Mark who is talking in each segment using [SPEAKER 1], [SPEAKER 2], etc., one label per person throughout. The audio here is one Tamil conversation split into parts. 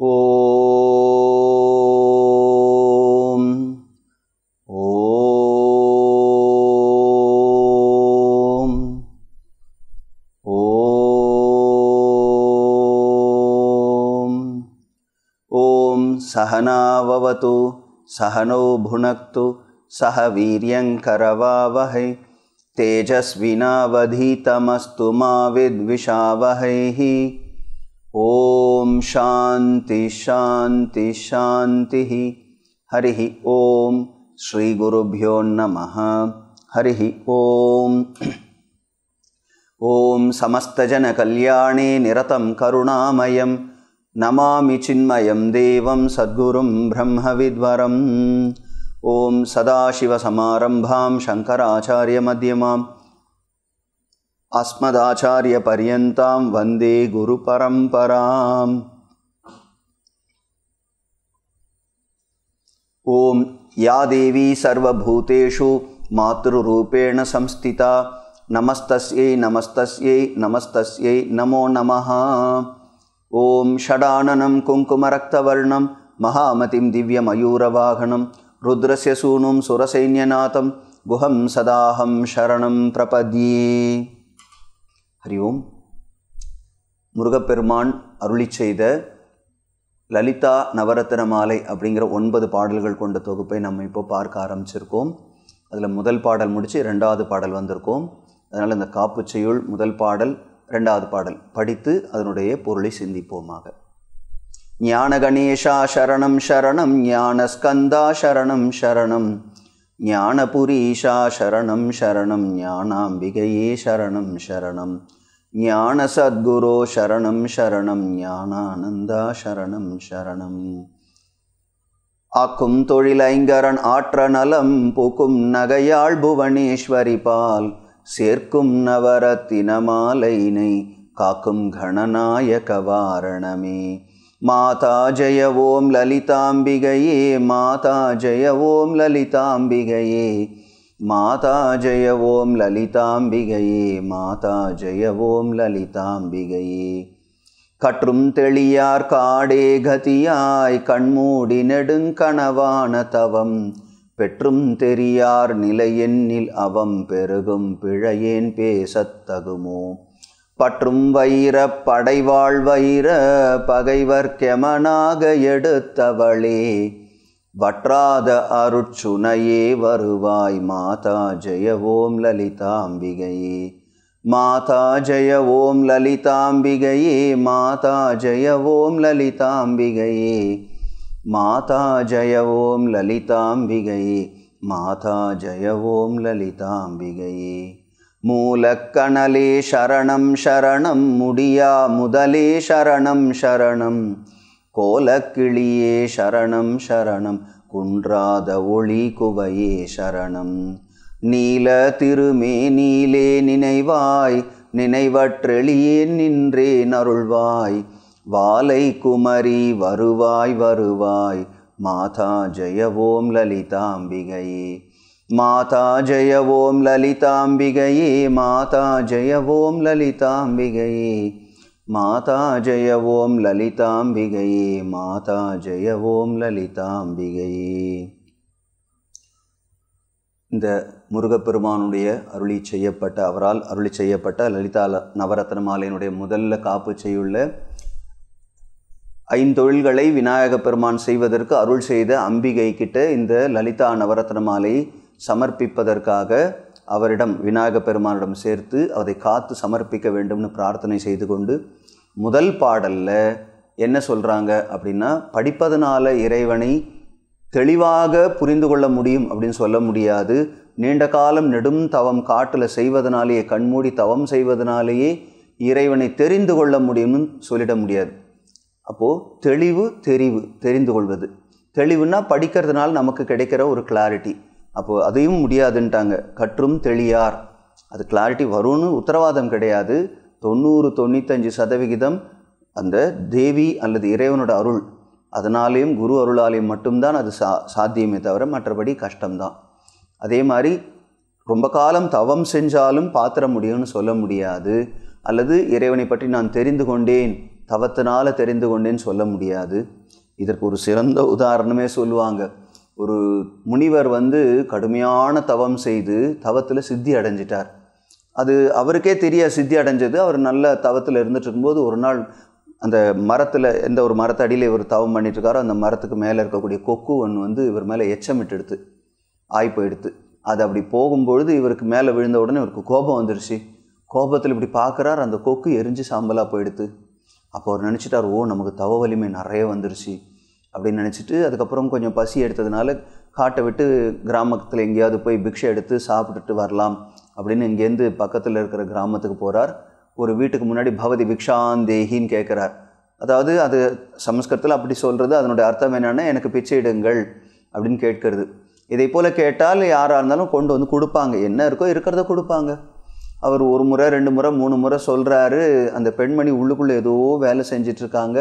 [SPEAKER 1] ओ सहनाववतु सहनौ भुनक्तु सहवीर्यङ्करवावहै तेजस्विनावधितमस्तु माविद्विषावहैः शान्ति शान्ति शान्तिः हरिः ॐ नमः हरिः ॐ समस्तजनकल्याणे निरतं करुणामयं नमामि चिन्मयं देवं सद्गुरुं ब्रह्मविद्वरं ॐ सदाशिवसमारम्भां शङ्कराचार्यमध्यमाम् अस्मदाचार्यपर्यन्तां वन्दे गुरुपरम्पराम् ॐ या देवी सर्वभूतेषु मातृरूपेण संस्थिता नमस्तस्यै नमस्तस्यै नमस्तस्यै नमो नमः ॐ षडाननं कुङ्कुमरक्तवर्णं महामतिं दिव्यमयूरवाहनं रुद्रस्य सूनुं सुरसैन्यनाथं गुहं सदाहं शरणं प्रपद्ये हरि ओम् मृगपेर्माण् अरुलिच्छेद லலிதா நவரத்தின மாலை அப்படிங்கிற ஒன்பது பாடல்கள் கொண்ட தொகுப்பை நம்ம இப்போ பார்க்க ஆரம்பிச்சிருக்கோம் அதில் முதல் பாடல் முடித்து ரெண்டாவது பாடல் வந்திருக்கோம் அதனால் இந்த காப்புச்செயுள் முதல் பாடல் ரெண்டாவது பாடல் படித்து அதனுடைய பொருளை சிந்திப்போமாக ஞான கணேஷா சரணம் சரணம் ஞான ஸ்கந்தா சரணம் சரணம் புரீஷா சரணம் சரணம் ஞானாம்பிகையே சரணம் சரணம் ஞான சத்குரோ சரணம் சரணம் ஞானானந்தா சரணம் சரணம் ஆக்கும் தொழிலைங்கரன் ஆற்ற நலம் புக்கும் நகையாள் புவனேஸ்வரி பால் சேர்க்கும் நவரத்தினமாலைனை காக்கும் கணநாயக வாரணமே மாதா ஜய ஓம் லலிதாம்பிகையே மாதா ஜய ஓம் லலிதாம்பிகையே மாதா ஜெயவோம் ஓம் லலிதாம்பிகையே மாதா ஜெயவோம் ஓம் லலிதாம்பிகையே கற்றும் தெளியார் காடே கதியாய் கண்மூடி நெடுங்கணவான தவம் பெற்றும் தெரியார் நிலையெண்ணில் அவம் பெருகும் பிழையேன் பேசத்தகுமோ பற்றும் வைர படைவாழ் வைர பகைவர் கெமனாக எடுத்தவளே வற்றாத அருட்சுனையே வருவாய் மாதா ஜெய ஓம் லலிதாம்பிகையே மாதா ஜெய ஓம் லலிதாம்பிகையே மாதா ஜெய ஓம் லலிதாம்பிகையே மாதா ஜெய ஓம் லலிதாம்பிகையே மாதா ஜெய ஓம் லலிதாம்பிகையே மூலக்கணலே சரணம் சரணம் முடியா முதலே சரணம் சரணம் கோலக்கிளியே சரணம் சரணம் குன்றாத ஒளி குவையே சரணம் நீல திருமே நீலே நினைவாய் நினைவற்றெளியே நின்றே நருள்வாய் வாலை குமரி வருவாய் வருவாய் மாதா ஜெயவோம் லலிதாம்பிகையே மாதா ஜெயவோம் லலிதாம்பிகையே மாதா ஜெயவோம் லலிதாம்பிகையே மாதா ஜெய ஓம் லலிதாம்பிகையே மாதா ஜெய ஓம் லலிதாம்பிகையே இந்த முருகப்பெருமானுடைய அருளி செய்யப்பட்ட அவரால் அருளி செய்யப்பட்ட லலிதா நவரத்ன மாலையினுடைய முதல்ல காப்பு செய்யுள்ள ஐந்தொழில்களை விநாயக பெருமான் செய்வதற்கு அருள் செய்த அம்பிகை கிட்ட இந்த லலிதா மாலை சமர்ப்பிப்பதற்காக அவரிடம் விநாயக பெருமானிடம் சேர்த்து அதை காத்து சமர்ப்பிக்க வேண்டும்னு பிரார்த்தனை செய்து கொண்டு முதல் பாடலில் என்ன சொல்கிறாங்க அப்படின்னா படிப்பதனால இறைவனை தெளிவாக புரிந்து கொள்ள முடியும் அப்படின்னு சொல்ல முடியாது நீண்ட காலம் நெடும் தவம் காட்டில் செய்வதனாலேயே கண்மூடி தவம் செய்வதனாலேயே இறைவனை தெரிந்து கொள்ள முடியும்னு சொல்லிட முடியாது அப்போது தெளிவு தெரிவு தெரிந்து கொள்வது தெளிவுன்னா படிக்கிறதுனால நமக்கு கிடைக்கிற ஒரு கிளாரிட்டி அப்போது அதையும் முடியாதுன்ட்டாங்க கற்றும் தெளியார் அது கிளாரிட்டி வரும்னு உத்தரவாதம் கிடையாது தொண்ணூறு தொண்ணூத்தஞ்சு சதவிகிதம் அந்த தேவி அல்லது இறைவனோட அருள் அதனாலேயும் குரு அருளாலேயும் மட்டும்தான் அது சா சாத்தியமே தவிர மற்றபடி கஷ்டம்தான் அதே மாதிரி ரொம்ப காலம் தவம் செஞ்சாலும் பாத்திர முடியும்னு சொல்ல முடியாது அல்லது இறைவனை பற்றி நான் தெரிந்து கொண்டேன் தவத்தினால் தெரிந்து கொண்டேன்னு சொல்ல முடியாது இதற்கு ஒரு சிறந்த உதாரணமே சொல்லுவாங்க ஒரு முனிவர் வந்து கடுமையான தவம் செய்து தவத்தில் சித்தி அடைஞ்சிட்டார் அது அவருக்கே தெரிய சித்தி அடைஞ்சது அவர் நல்ல தவத்தில் இருந்துட்டு இருக்கும்போது ஒரு நாள் அந்த மரத்தில் எந்த ஒரு மரத்து அடியில் இவர் தவம் பண்ணிட்டுருக்காரோ அந்த மரத்துக்கு மேலே இருக்கக்கூடிய கொக்கு ஒன்று வந்து இவர் மேலே எச்சமிட்டு எடுத்து ஆய் அது அப்படி போகும்பொழுது இவருக்கு மேலே விழுந்த உடனே இவருக்கு கோபம் வந்துருச்சு கோபத்தில் இப்படி பார்க்குறார் அந்த கொக்கு எரிஞ்சு சாம்பலாக போயிடுத்து அப்போ அவர் நினச்சிட்டார் ஓ நமக்கு தவ வலிமை நிறைய வந்துருச்சு அப்படின்னு நினச்சிட்டு அதுக்கப்புறம் கொஞ்சம் பசி எடுத்ததுனால காட்டை விட்டு கிராமத்தில் எங்கேயாவது போய் பிக்ஷை எடுத்து சாப்பிட்டுட்டு வரலாம் அப்படின்னு இங்கேருந்து பக்கத்தில் இருக்கிற கிராமத்துக்கு போகிறார் ஒரு வீட்டுக்கு முன்னாடி பவதி பிக்ஷாந்தேகின்னு கேட்குறார் அதாவது அது சமஸ்கிருதத்தில் அப்படி சொல்கிறது அதனுடைய அர்த்தம் என்னென்னா எனக்கு பிச்சையிடுங்கள் அப்படின்னு கேட்கறது இதை போல் கேட்டால் யாராக இருந்தாலும் கொண்டு வந்து கொடுப்பாங்க என்ன இருக்கோ இருக்கிறத கொடுப்பாங்க அவர் ஒரு முறை ரெண்டு முறை மூணு முறை சொல்கிறாரு அந்த பெண்மணி உள்ளுக்குள்ளே ஏதோ வேலை செஞ்சிட்ருக்காங்க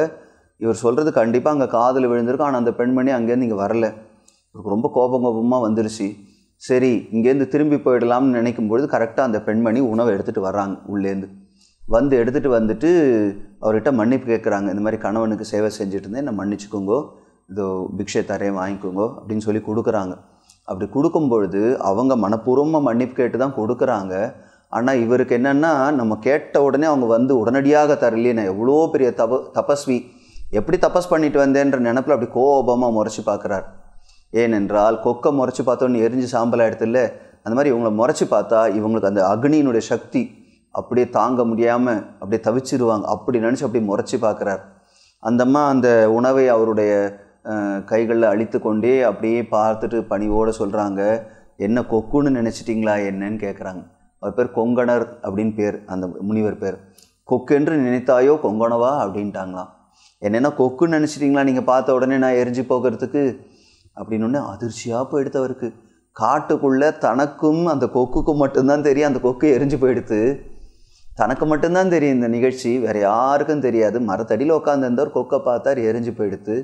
[SPEAKER 1] இவர் சொல்கிறது கண்டிப்பாக அங்கே காதில் விழுந்திருக்கும் ஆனால் அந்த பெண்மணி அங்கேருந்து இங்கே வரல இவருக்கு ரொம்ப கோபம் கோபமாக வந்துருச்சு சரி இங்கேருந்து திரும்பி போயிடலாம்னு நினைக்கும் பொழுது கரெக்டாக அந்த பெண்மணி உணவை எடுத்துகிட்டு வர்றாங்க உள்ளேருந்து வந்து எடுத்துகிட்டு வந்துட்டு அவர்கிட்ட மன்னிப்பு கேட்குறாங்க இந்த மாதிரி கணவனுக்கு சேவை செஞ்சுட்டு இருந்தேன் நான் மன்னிச்சுக்கோங்கோ இதோ பிக்ஷை தரையை வாங்கிக்கோங்கோ அப்படின்னு சொல்லி கொடுக்குறாங்க அப்படி கொடுக்கும் பொழுது அவங்க மனப்பூர்வமாக மன்னிப்பு கேட்டு தான் கொடுக்குறாங்க ஆனால் இவருக்கு என்னென்னா நம்ம கேட்ட உடனே அவங்க வந்து உடனடியாக தரலையே நான் எவ்வளோ பெரிய தப தபஸ்வி எப்படி தப்பஸ் பண்ணிட்டு வந்தேன்ற நினப்பில் அப்படி கோபமாக முறைச்சி பார்க்குறார் ஏனென்றால் கொக்கை முறைச்சி பார்த்தோன்னு எரிஞ்சு சாம்பல் ஆகிடுத்துல அந்த மாதிரி இவங்களை முறைச்சி பார்த்தா இவங்களுக்கு அந்த அக்னியினுடைய சக்தி அப்படியே தாங்க முடியாமல் அப்படியே தவிச்சிருவாங்க அப்படி நினச்சி அப்படி முறைச்சி பார்க்குறார் அந்தம்மா அந்த உணவை அவருடைய கைகளில் அழித்து கொண்டே அப்படியே பார்த்துட்டு பணிவோடு சொல்கிறாங்க என்ன கொக்குன்னு நினச்சிட்டிங்களா என்னன்னு கேட்குறாங்க அவர் பேர் கொங்கணர் அப்படின்னு பேர் அந்த முனிவர் பேர் கொக்கென்று நினைத்தாயோ கொங்கணவா அப்படின்ட்டாங்களாம் என்னென்னா கொக்குன்னு நினச்சிட்டிங்களா நீங்கள் பார்த்த உடனே நான் எரிஞ்சு போகிறதுக்கு அப்படின்னு அதிர்ச்சியாக போயிடுத்தவருக்கு அவருக்கு காட்டுக்குள்ளே தனக்கும் அந்த கொக்குக்கும் மட்டும்தான் தெரியும் அந்த கொக்கு எரிஞ்சு போயிடுத்து தனக்கு மட்டும்தான் தெரியும் இந்த நிகழ்ச்சி வேறு யாருக்கும் தெரியாது மரத்தடியில் உட்காந்துருந்தவர் கொக்கை பார்த்தார் எரிஞ்சு போயிடுத்து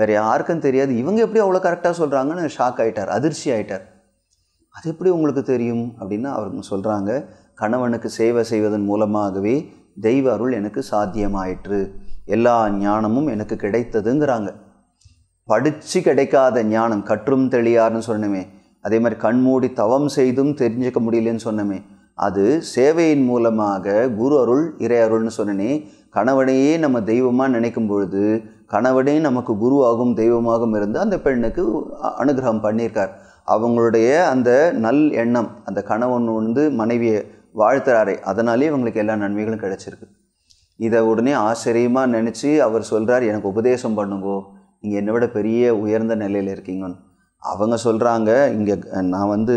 [SPEAKER 1] வேறு யாருக்கும் தெரியாது இவங்க எப்படி அவ்வளோ கரெக்டாக சொல்கிறாங்கன்னு ஷாக் ஆகிட்டார் அதிர்ச்சி ஆகிட்டார் அது எப்படி உங்களுக்கு தெரியும் அப்படின்னு அவங்க சொல்கிறாங்க கணவனுக்கு சேவை செய்வதன் மூலமாகவே தெய்வ அருள் எனக்கு சாத்தியமாயிற்று எல்லா ஞானமும் எனக்கு கிடைத்ததுங்கிறாங்க படித்து கிடைக்காத ஞானம் கற்றும் தெளியார்னு சொன்னமே அதே மாதிரி கண்மூடி தவம் செய்தும் தெரிஞ்சுக்க முடியலன்னு சொன்னமே அது சேவையின் மூலமாக குரு அருள் இறை அருள்னு சொன்னனே கணவனையே நம்ம தெய்வமாக நினைக்கும் பொழுது கணவனே நமக்கு குருவாகவும் தெய்வமாகவும் இருந்து அந்த பெண்ணுக்கு அனுகிரகம் பண்ணியிருக்கார் அவங்களுடைய அந்த நல் எண்ணம் அந்த கணவன் வந்து மனைவியை வாழ்த்துறாரே அதனாலே இவங்களுக்கு எல்லா நன்மைகளும் கிடைச்சிருக்கு இதை உடனே ஆச்சரியமாக நினச்சி அவர் சொல்கிறார் எனக்கு உபதேசம் பண்ணுங்கோ நீங்கள் என்னை விட பெரிய உயர்ந்த நிலையில் இருக்கீங்கன்னு அவங்க சொல்கிறாங்க இங்கே நான் வந்து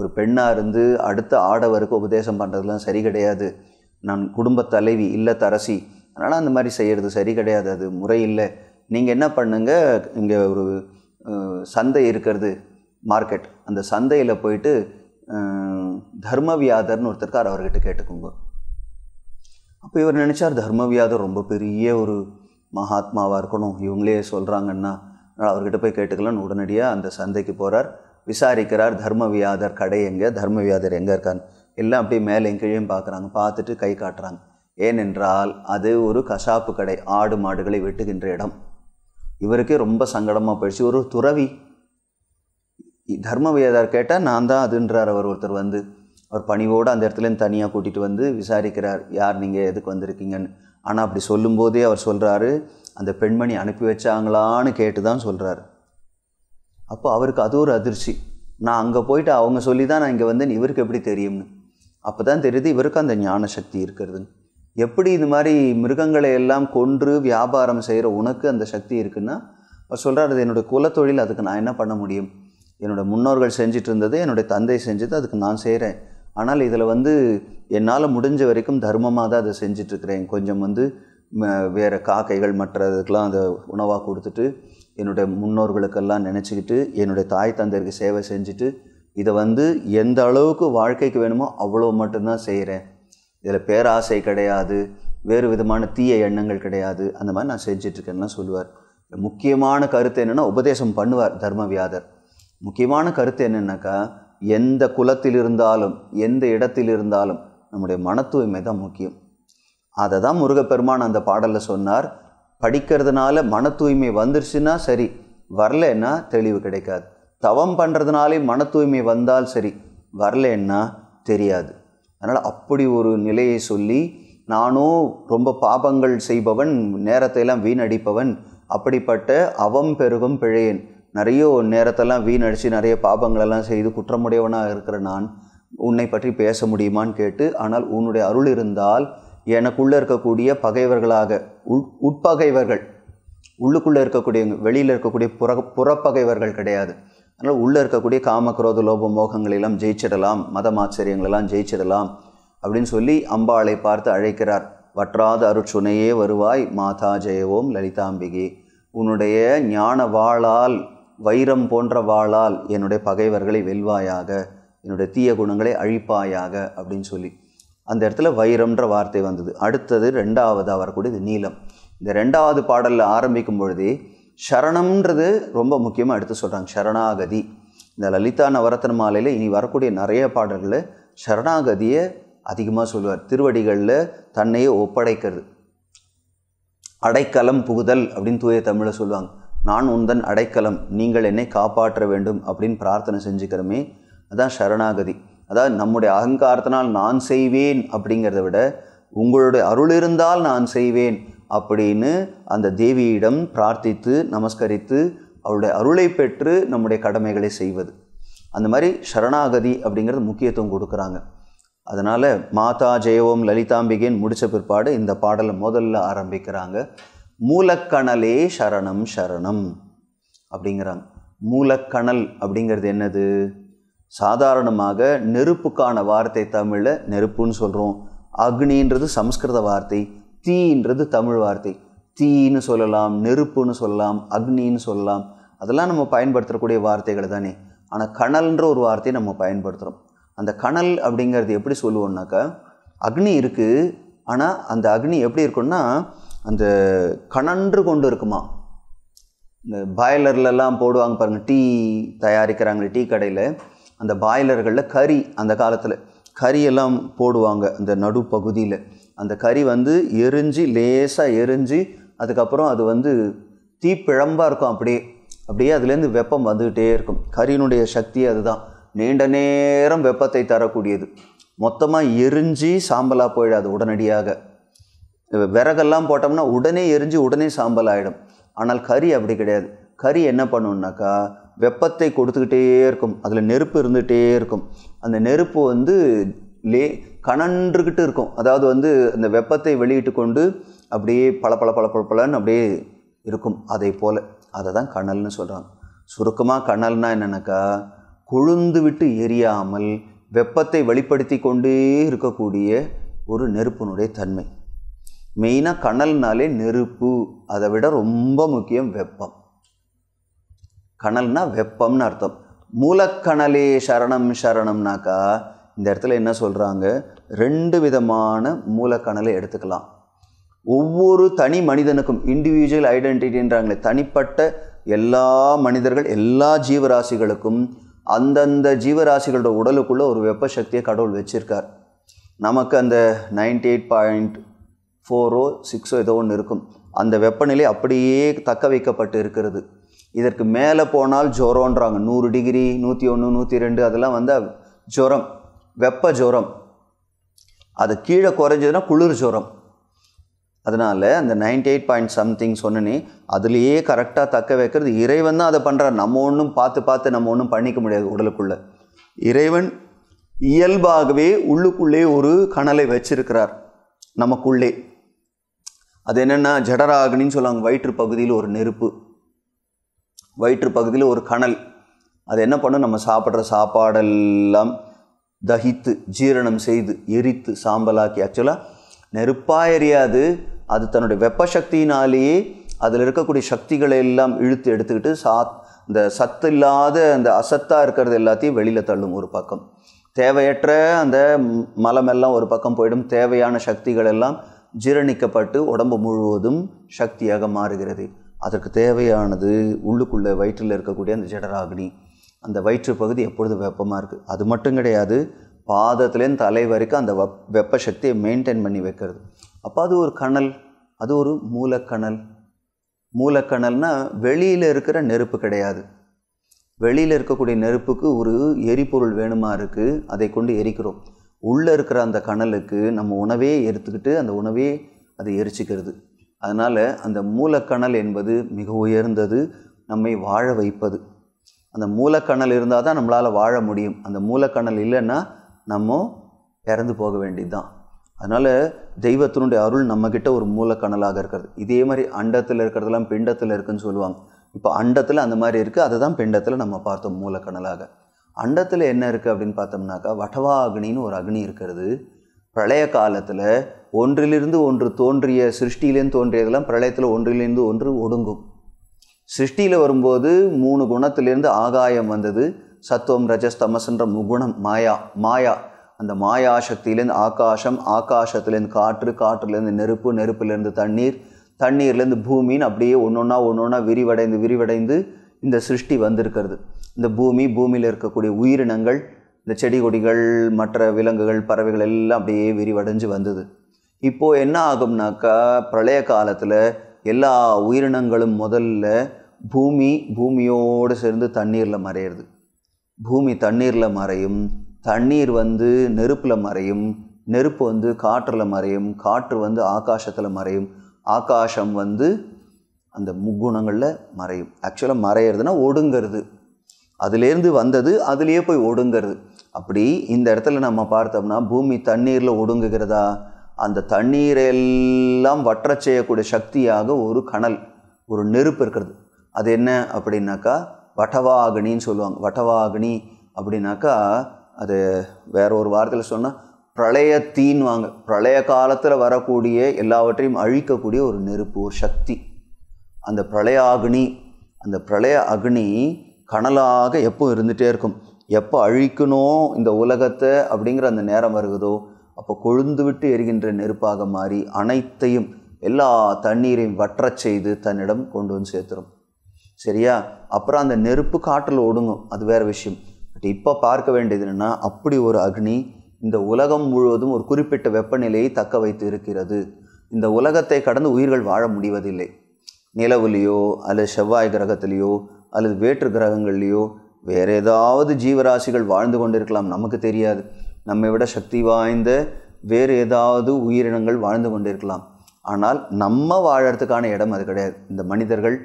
[SPEAKER 1] ஒரு பெண்ணாக இருந்து அடுத்த ஆடவருக்கு உபதேசம் பண்ணுறதுலாம் சரி கிடையாது நான் குடும்ப தலைவி இல்லை தரசி அதனால் அந்த மாதிரி செய்கிறது சரி கிடையாது அது முறை இல்லை நீங்கள் என்ன பண்ணுங்கள் இங்கே ஒரு சந்தை இருக்கிறது மார்க்கெட் அந்த சந்தையில் போயிட்டு தர்மவியாதர்னு ஒருத்தருக்கார் அவர்கிட்ட கேட்டுக்கோங்க அப்போ இவர் நினச்சார் தர்மவியாதம் ரொம்ப பெரிய ஒரு மகாத்மாவாக இருக்கணும் இவங்களே சொல்கிறாங்கன்னா அவர்கிட்ட போய் கேட்டுக்கலாம்னு உடனடியாக அந்த சந்தைக்கு போகிறார் விசாரிக்கிறார் தர்மவியாதர் கடை எங்கே தர்மவியாதர் எங்கே இருக்கான்னு எல்லாம் அப்படியே மேலே கீழே பார்க்குறாங்க பார்த்துட்டு கை காட்டுறாங்க ஏனென்றால் அது ஒரு கசாப்பு கடை ஆடு மாடுகளை வெட்டுகின்ற இடம் இவருக்கே ரொம்ப சங்கடமாக போயிடுச்சு ஒரு துறவி தர்மவியாதார் கேட்டால் நான் தான் அதுன்றார் அவர் ஒருத்தர் வந்து அவர் பணிவோடு அந்த இடத்துலேருந்து தனியாக கூட்டிகிட்டு வந்து விசாரிக்கிறார் யார் நீங்கள் எதுக்கு வந்திருக்கீங்கன்னு ஆனால் அப்படி சொல்லும்போதே அவர் சொல்கிறாரு அந்த பெண்மணி அனுப்பி வச்சாங்களான்னு கேட்டு தான் சொல்கிறாரு அப்போ அவருக்கு அது ஒரு அதிர்ச்சி நான் அங்கே போயிட்டு அவங்க சொல்லி தான் நான் இங்கே வந்தேன் இவருக்கு எப்படி தெரியும்னு அப்போ தான் தெரியுது இவருக்கு அந்த ஞான சக்தி இருக்கிறது எப்படி இது மாதிரி மிருகங்களை எல்லாம் கொன்று வியாபாரம் செய்கிற உனக்கு அந்த சக்தி இருக்குன்னா அவர் சொல்கிறார் அது என்னுடைய குலத்தொழில் அதுக்கு நான் என்ன பண்ண முடியும் என்னோடய முன்னோர்கள் செஞ்சிட்டு இருந்தது என்னுடைய தந்தை செஞ்சது அதுக்கு நான் செய்கிறேன் ஆனால் இதில் வந்து என்னால் முடிஞ்ச வரைக்கும் தர்மமாக தான் அதை செஞ்சிட்ருக்கிறேன் கொஞ்சம் வந்து வேறு காக்கைகள் மற்றதுக்கெலாம் அதை உணவாக கொடுத்துட்டு என்னுடைய முன்னோர்களுக்கெல்லாம் நினச்சிக்கிட்டு என்னுடைய தாய் தந்தைக்கு சேவை செஞ்சுட்டு இதை வந்து எந்த அளவுக்கு வாழ்க்கைக்கு வேணுமோ அவ்வளோ மட்டும்தான் செய்கிறேன் இதில் பேராசை கிடையாது வேறு விதமான தீய எண்ணங்கள் கிடையாது அந்த மாதிரி நான் செஞ்சிட்ருக்கேன்னா சொல்லுவார் முக்கியமான கருத்து என்னென்னா உபதேசம் பண்ணுவார் தர்மவியாதர் முக்கியமான கருத்து என்னென்னாக்கா எந்த குலத்தில் இருந்தாலும் எந்த இடத்தில் இருந்தாலும் நம்முடைய மன தூய்மை தான் முக்கியம் அதை தான் முருகப்பெருமான் அந்த பாடலில் சொன்னார் படிக்கிறதுனால மன தூய்மை வந்துருச்சுன்னா சரி வரலன்னா தெளிவு கிடைக்காது தவம் பண்ணுறதுனாலே மன தூய்மை வந்தால் சரி வரலன்னா தெரியாது அதனால் அப்படி ஒரு நிலையை சொல்லி நானும் ரொம்ப பாபங்கள் செய்பவன் நேரத்தையெல்லாம் வீணடிப்பவன் அப்படிப்பட்ட அவம் பெருகும் பிழையன் நிறைய நேரத்தெல்லாம் வீணடிச்சு நிறைய பாபங்களெல்லாம் செய்து குற்றமுடையவனாக இருக்கிற நான் உன்னை பற்றி பேச முடியுமான்னு கேட்டு ஆனால் உன்னுடைய அருள் இருந்தால் எனக்குள்ளே இருக்கக்கூடிய பகைவர்களாக உள் உட்பகைவர்கள் உள்ளுக்குள்ளே இருக்கக்கூடிய வெளியில் இருக்கக்கூடிய புற புறப்பகைவர்கள் கிடையாது அதனால் உள்ளே இருக்கக்கூடிய காமக்ரோத லோப மோகங்களெல்லாம் ஜெயிச்சிடலாம் மதமாச்சரியங்களெல்லாம் ஜெயிச்சிடலாம் அப்படின்னு சொல்லி அம்பாளை பார்த்து அழைக்கிறார் வற்றாத அருச்சுனையே வருவாய் மாதா ஜெயவோம் லலிதாம்பிகி உன்னுடைய ஞான வாளால் வைரம் போன்ற வாளால் என்னுடைய பகைவர்களை வெல்வாயாக என்னுடைய தீய குணங்களை அழிப்பாயாக அப்படின்னு சொல்லி அந்த இடத்துல வைரம்ன்ற வார்த்தை வந்தது அடுத்தது ரெண்டாவதாக வரக்கூடியது நீளம் இந்த ரெண்டாவது பாடலில் ஆரம்பிக்கும் பொழுதே சரணம்ன்றது ரொம்ப முக்கியமாக எடுத்து சொல்கிறாங்க சரணாகதி இந்த லலிதா நவரத்தன மாலையில் இனி வரக்கூடிய நிறைய பாடல்களில் சரணாகதியை அதிகமாக சொல்லுவார் திருவடிகளில் தன்னையே ஒப்படைக்கிறது அடைக்கலம் புகுதல் அப்படின்னு தூய தமிழில் சொல்லுவாங்க நான் உந்தன் அடைக்கலம் நீங்கள் என்னை காப்பாற்ற வேண்டும் அப்படின்னு பிரார்த்தனை செஞ்சுக்கிறோமே அதான் சரணாகதி அதாவது நம்முடைய அகங்காரத்தினால் நான் செய்வேன் அப்படிங்கிறத விட உங்களுடைய அருள் இருந்தால் நான் செய்வேன் அப்படின்னு அந்த தேவியிடம் பிரார்த்தித்து நமஸ்கரித்து அவளுடைய அருளை பெற்று நம்முடைய கடமைகளை செய்வது அந்த மாதிரி சரணாகதி அப்படிங்கிறது முக்கியத்துவம் கொடுக்குறாங்க அதனால் மாதா ஜெயவோம் லலிதாம்பிகேன் முடித்த பிற்பாடு இந்த பாடலை முதல்ல ஆரம்பிக்கிறாங்க மூலக்கணலே சரணம் சரணம் அப்படிங்கிறாங்க மூலக்கணல் அப்படிங்கிறது என்னது சாதாரணமாக நெருப்புக்கான வார்த்தை தமிழில் நெருப்புன்னு சொல்கிறோம் அக்னின்றது சம்ஸ்கிருத வார்த்தை தீன்றது தமிழ் வார்த்தை தீன்னு சொல்லலாம் நெருப்புன்னு சொல்லலாம் அக்னின்னு சொல்லலாம் அதெல்லாம் நம்ம பயன்படுத்தக்கூடிய வார்த்தைகள் தானே ஆனால் கணல்ன்ற ஒரு வார்த்தையை நம்ம பயன்படுத்துகிறோம் அந்த கணல் அப்படிங்கிறது எப்படி சொல்லுவோம்னாக்கா அக்னி இருக்குது ஆனால் அந்த அக்னி எப்படி இருக்குன்னா அந்த கணன்று கொண்டு இருக்குமா இந்த பாய்லர்லலாம் போடுவாங்க பாருங்கள் டீ தயாரிக்கிறாங்களே டீ கடையில் அந்த பாய்லர்களில் கறி அந்த காலத்தில் கறியெல்லாம் போடுவாங்க அந்த நடுப்பகுதியில் அந்த கறி வந்து எரிஞ்சு லேசாக எரிஞ்சு அதுக்கப்புறம் அது வந்து தீப்பிழம்பாக இருக்கும் அப்படியே அப்படியே அதுலேருந்து வெப்பம் வந்துக்கிட்டே இருக்கும் கறியினுடைய சக்தி அதுதான் நீண்ட நேரம் வெப்பத்தை தரக்கூடியது மொத்தமாக எரிஞ்சு சாம்பலாக போயிடாது உடனடியாக விறகெல்லாம் போட்டோம்னா உடனே எரிஞ்சு உடனே சாம்பல் ஆகிடும் ஆனால் கறி அப்படி கிடையாது கறி என்ன பண்ணுன்னாக்கா வெப்பத்தை கொடுத்துக்கிட்டே இருக்கும் அதில் நெருப்பு இருந்துகிட்டே இருக்கும் அந்த நெருப்பு வந்து லே கணன்றுக்கிட்டு இருக்கும் அதாவது வந்து அந்த வெப்பத்தை வெளியிட்டு கொண்டு அப்படியே பல பல பல பலன்னு அப்படியே இருக்கும் அதை போல் அதை தான் கணல்னு சொல்கிறாங்க சுருக்கமாக கணல்னால் என்னென்னாக்கா கொழுந்து விட்டு எரியாமல் வெப்பத்தை வெளிப்படுத்தி கொண்டே இருக்கக்கூடிய ஒரு நெருப்பினுடைய தன்மை மெயினாக கனல்னாலே நெருப்பு அதை விட ரொம்ப முக்கியம் வெப்பம் கனல்னா வெப்பம்னு அர்த்தம் மூலக்கணலே சரணம் சரணம்னாக்கா இந்த இடத்துல என்ன சொல்கிறாங்க ரெண்டு விதமான மூலக்கணலை எடுத்துக்கலாம் ஒவ்வொரு தனி மனிதனுக்கும் இண்டிவிஜுவல் ஐடென்டிட்டின்றாங்களே தனிப்பட்ட எல்லா மனிதர்கள் எல்லா ஜீவராசிகளுக்கும் அந்தந்த ஜீவராசிகளோட உடலுக்குள்ளே ஒரு வெப்ப சக்தியை கடவுள் வச்சுருக்கார் நமக்கு அந்த நைன்டி எயிட் பாயிண்ட் ஃபோரோ சிக்ஸோ ஏதோ ஒன்று இருக்கும் அந்த வெப்பநிலை அப்படியே தக்க வைக்கப்பட்டு இருக்கிறது இதற்கு மேலே போனால் ஜுரோன்றாங்க நூறு டிகிரி நூற்றி ஒன்று நூற்றி ரெண்டு அதெல்லாம் வந்து ஜுரம் வெப்ப ஜுரம் அது கீழே குறைஞ்சதுன்னா குளிர் ஜுரம் அதனால் அந்த நைன்டி எயிட் பாயிண்ட் சம்திங் சொன்னனே அதுலேயே கரெக்டாக தக்க வைக்கிறது இறைவன் தான் அதை பண்ணுறார் நம்ம ஒன்றும் பார்த்து பார்த்து நம்ம ஒன்றும் பண்ணிக்க முடியாது உடலுக்குள்ளே இறைவன் இயல்பாகவே உள்ளுக்குள்ளே ஒரு கனலை வச்சிருக்கிறார் நமக்குள்ளே அது என்னென்னா ஜடராகினின்னு சொல்லுவாங்க வயிற்று பகுதியில் ஒரு நெருப்பு வயிற்று பகுதியில் ஒரு கணல் அது என்ன பண்ணும் நம்ம சாப்பிட்ற சாப்பாடெல்லாம் தகித்து ஜீரணம் செய்து எரித்து சாம்பலாக்கி ஆக்சுவலாக நெருப்பாக எரியாது அது தன்னுடைய வெப்ப சக்தியினாலேயே அதில் இருக்கக்கூடிய சக்திகளை எல்லாம் இழுத்து எடுத்துக்கிட்டு சாத் இந்த சத்து இல்லாத அந்த அசத்தாக இருக்கிறது எல்லாத்தையும் வெளியில் தள்ளும் ஒரு பக்கம் தேவையற்ற அந்த மலமெல்லாம் ஒரு பக்கம் போயிடும் தேவையான சக்திகள் எல்லாம் ஜீரணிக்கப்பட்டு உடம்பு முழுவதும் சக்தியாக மாறுகிறது அதற்கு தேவையானது உள்ளுக்குள்ளே வயிற்றில் இருக்கக்கூடிய அந்த ஜடராகினி அந்த வயிற்று பகுதி எப்பொழுதும் வெப்பமாக இருக்குது அது மட்டும் கிடையாது பாதத்துலேருந்து தலை வரைக்கும் அந்த வெப் வெப்ப சக்தியை மெயின்டைன் பண்ணி வைக்கிறது அப்போ அது ஒரு கணல் அது ஒரு மூலக்கணல் மூலக்கணல்னால் வெளியில் இருக்கிற நெருப்பு கிடையாது வெளியில் இருக்கக்கூடிய நெருப்புக்கு ஒரு எரிபொருள் வேணுமா இருக்குது அதை கொண்டு எரிக்கிறோம் உள்ளே இருக்கிற அந்த கணலுக்கு நம்ம உணவே எடுத்துக்கிட்டு அந்த உணவே அதை எரிச்சிக்கிறது அதனால் அந்த மூலக்கணல் என்பது மிக உயர்ந்தது நம்மை வாழ வைப்பது அந்த மூலக்கணல் இருந்தால் தான் நம்மளால் வாழ முடியும் அந்த மூலக்கணல் இல்லைன்னா நம்ம இறந்து போக வேண்டியது தான் அதனால் தெய்வத்தினுடைய அருள் நம்மக்கிட்ட ஒரு மூலக்கணலாக இருக்கிறது இதே மாதிரி அண்டத்தில் இருக்கிறதெல்லாம் பிண்டத்தில் இருக்குதுன்னு சொல்லுவாங்க இப்போ அண்டத்தில் அந்த மாதிரி இருக்குது அதை தான் பிண்டத்தில் நம்ம பார்த்தோம் மூலக்கணலாக அண்டத்தில் என்ன இருக்குது அப்படின்னு பார்த்தோம்னாக்கா வட்டவா அக்னின்னு ஒரு அக்னி இருக்கிறது பிரளய காலத்தில் ஒன்றிலிருந்து ஒன்று தோன்றிய சிருஷ்டியிலேருந்து தோன்றியதெல்லாம் பிரளயத்தில் ஒன்றிலிருந்து ஒன்று ஒடுங்கும் சிருஷ்டியில் வரும்போது மூணு குணத்திலேருந்து ஆகாயம் வந்தது சத்துவம் ரஜஸ் முகுணம் மாயா மாயா அந்த மாயா சக்தியிலேருந்து ஆகாசம் ஆகாசத்துலேருந்து காற்று காற்றுலேருந்து நெருப்பு நெருப்புலேருந்து தண்ணீர் தண்ணீர்லேருந்து பூமின்னு அப்படியே ஒன்று ஒன்றா ஒன்று ஒன்றா விரிவடைந்து விரிவடைந்து இந்த சிருஷ்டி வந்திருக்கிறது இந்த பூமி பூமியில் இருக்கக்கூடிய உயிரினங்கள் இந்த செடி கொடிகள் மற்ற விலங்குகள் பறவைகள் எல்லாம் அப்படியே விரிவடைஞ்சு வந்தது இப்போது என்ன ஆகும்னாக்கா பிரளய காலத்தில் எல்லா உயிரினங்களும் முதல்ல பூமி பூமியோடு சேர்ந்து தண்ணீரில் மறையிறது பூமி தண்ணீரில் மறையும் தண்ணீர் வந்து நெருப்பில் மறையும் நெருப்பு வந்து காற்றில் மறையும் காற்று வந்து ஆகாசத்தில் மறையும் ஆகாசம் வந்து அந்த முக்குணங்களில் மறையும் ஆக்சுவலாக மறையிறதுனா ஒடுங்கிறது அதுலேருந்து வந்தது அதுலேயே போய் ஒடுங்கிறது அப்படி இந்த இடத்துல நம்ம பார்த்தோம்னா பூமி தண்ணீரில் ஒடுங்குகிறதா அந்த தண்ணீரெல்லாம் வற்றச் செய்யக்கூடிய சக்தியாக ஒரு கணல் ஒரு நெருப்பு இருக்கிறது அது என்ன அப்படின்னாக்கா வட்டவாகினின்னு சொல்லுவாங்க வட்டவாகினி அப்படின்னாக்கா அது வேற ஒரு வாரத்தில் சொன்னால் பிரளயத்தீன்வாங்க பிரளய காலத்தில் வரக்கூடிய எல்லாவற்றையும் அழிக்கக்கூடிய ஒரு நெருப்பு ஒரு சக்தி அந்த பிரளய அக்னி அந்த பிரளய அக்னி கனலாக எப்போ இருந்துகிட்டே இருக்கும் எப்போ அழிக்கணும் இந்த உலகத்தை அப்படிங்கிற அந்த நேரம் வருகுதோ அப்போ கொழுந்து விட்டு எரிகின்ற நெருப்பாக மாறி அனைத்தையும் எல்லா தண்ணீரையும் வற்றச் செய்து தன்னிடம் கொண்டு வந்து சேர்த்துரும் சரியா அப்புறம் அந்த நெருப்பு காற்றில் ஒடுங்கும் அது வேறு விஷயம் பட் இப்போ பார்க்க வேண்டியது என்னென்னா அப்படி ஒரு அக்னி இந்த உலகம் முழுவதும் ஒரு குறிப்பிட்ட வெப்பநிலையை தக்க வைத்து இருக்கிறது இந்த உலகத்தை கடந்து உயிர்கள் வாழ முடிவதில்லை நிலவுலேயோ அல்லது செவ்வாய் கிரகத்திலேயோ அல்லது வேற்று கிரகங்கள்லேயோ வேறு ஏதாவது ஜீவராசிகள் வாழ்ந்து கொண்டிருக்கலாம் நமக்கு தெரியாது நம்மை விட சக்தி வாய்ந்த வேறு ஏதாவது உயிரினங்கள் வாழ்ந்து கொண்டிருக்கலாம் ஆனால் நம்ம வாழறதுக்கான இடம் அது கிடையாது இந்த மனிதர்கள்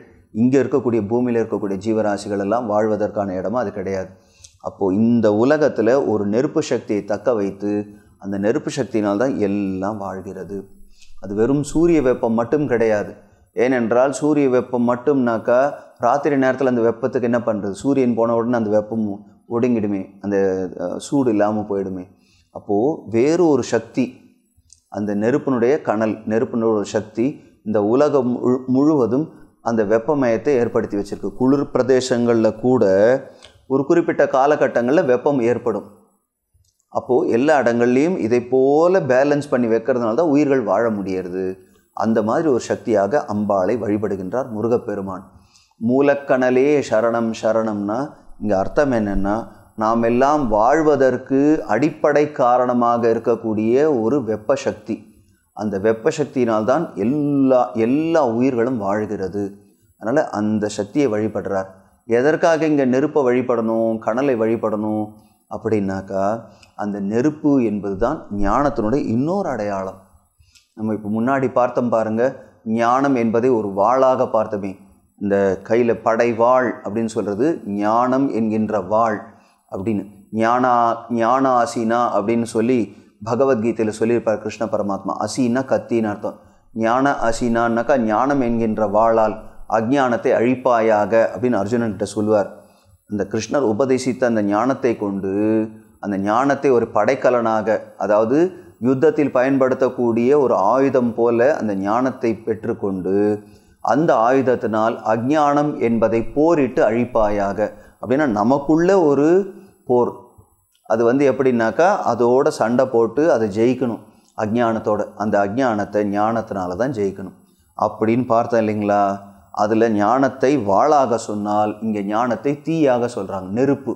[SPEAKER 1] இங்கே இருக்கக்கூடிய பூமியில் இருக்கக்கூடிய ஜீவராசிகள் எல்லாம் வாழ்வதற்கான இடம் அது கிடையாது அப்போது இந்த உலகத்தில் ஒரு நெருப்பு சக்தியை தக்க வைத்து அந்த நெருப்பு சக்தியினால் தான் எல்லாம் வாழ்கிறது அது வெறும் சூரிய வெப்பம் மட்டும் கிடையாது ஏனென்றால் சூரிய வெப்பம் மட்டும்னாக்கா ராத்திரி நேரத்தில் அந்த வெப்பத்துக்கு என்ன பண்ணுறது சூரியன் போன உடனே அந்த வெப்பம் ஒடுங்கிடுமே அந்த சூடு இல்லாமல் போயிடுமே அப்போது வேறு ஒரு சக்தி அந்த நெருப்பினுடைய கணல் நெருப்பினுடைய ஒரு சக்தி இந்த உலகம் முழுவதும் அந்த வெப்பமயத்தை ஏற்படுத்தி வச்சுருக்கு குளிர் பிரதேசங்களில் கூட ஒரு குறிப்பிட்ட காலகட்டங்களில் வெப்பம் ஏற்படும் அப்போது எல்லா இடங்கள்லையும் இதை போல் பேலன்ஸ் பண்ணி வைக்கிறதுனால தான் உயிர்கள் வாழ முடியறது அந்த மாதிரி ஒரு சக்தியாக அம்பாளை வழிபடுகின்றார் முருகப்பெருமான் மூலக்கணலே சரணம் சரணம்னா இங்கே அர்த்தம் என்னென்னா நாம் எல்லாம் வாழ்வதற்கு அடிப்படை காரணமாக இருக்கக்கூடிய ஒரு வெப்ப சக்தி அந்த வெப்ப எல்லா எல்லா உயிர்களும் வாழ்கிறது அதனால் அந்த சக்தியை வழிபடுறார் எதற்காக இங்கே நெருப்பை வழிபடணும் கணலை வழிபடணும் அப்படின்னாக்கா அந்த நெருப்பு என்பது தான் ஞானத்தினுடைய இன்னொரு அடையாளம் நம்ம இப்போ முன்னாடி பார்த்தோம் பாருங்கள் ஞானம் என்பதை ஒரு வாளாக பார்த்தோமே இந்த கையில் படை வாழ் அப்படின்னு சொல்கிறது ஞானம் என்கின்ற வாழ் அப்படின்னு ஞானா ஞான அசீனா அப்படின்னு சொல்லி பகவத்கீதையில் சொல்லியிருப்பார் கிருஷ்ண பரமாத்மா அசீனா கத்தின்னு அர்த்தம் ஞான அசீனான்னாக்கா ஞானம் என்கின்ற வாளால் அஜ்ஞானத்தை அழிப்பாயாக அப்படின்னு அர்ஜுனன்கிட்ட சொல்வார் அந்த கிருஷ்ணர் உபதேசித்த அந்த ஞானத்தை கொண்டு அந்த ஞானத்தை ஒரு படைக்கலனாக அதாவது யுத்தத்தில் பயன்படுத்தக்கூடிய ஒரு ஆயுதம் போல அந்த ஞானத்தை பெற்றுக்கொண்டு அந்த ஆயுதத்தினால் அஜ்ஞானம் என்பதை போரிட்டு அழிப்பாயாக அப்படின்னா நமக்குள்ள ஒரு போர் அது வந்து எப்படின்னாக்கா அதோட சண்டை போட்டு அதை ஜெயிக்கணும் அஜ்ஞானத்தோட அந்த அஜ்ஞானத்தை ஞானத்தினால தான் ஜெயிக்கணும் அப்படின்னு பார்த்தேன் இல்லைங்களா அதில் ஞானத்தை வாளாக சொன்னால் இங்கே ஞானத்தை தீயாக சொல்கிறாங்க நெருப்பு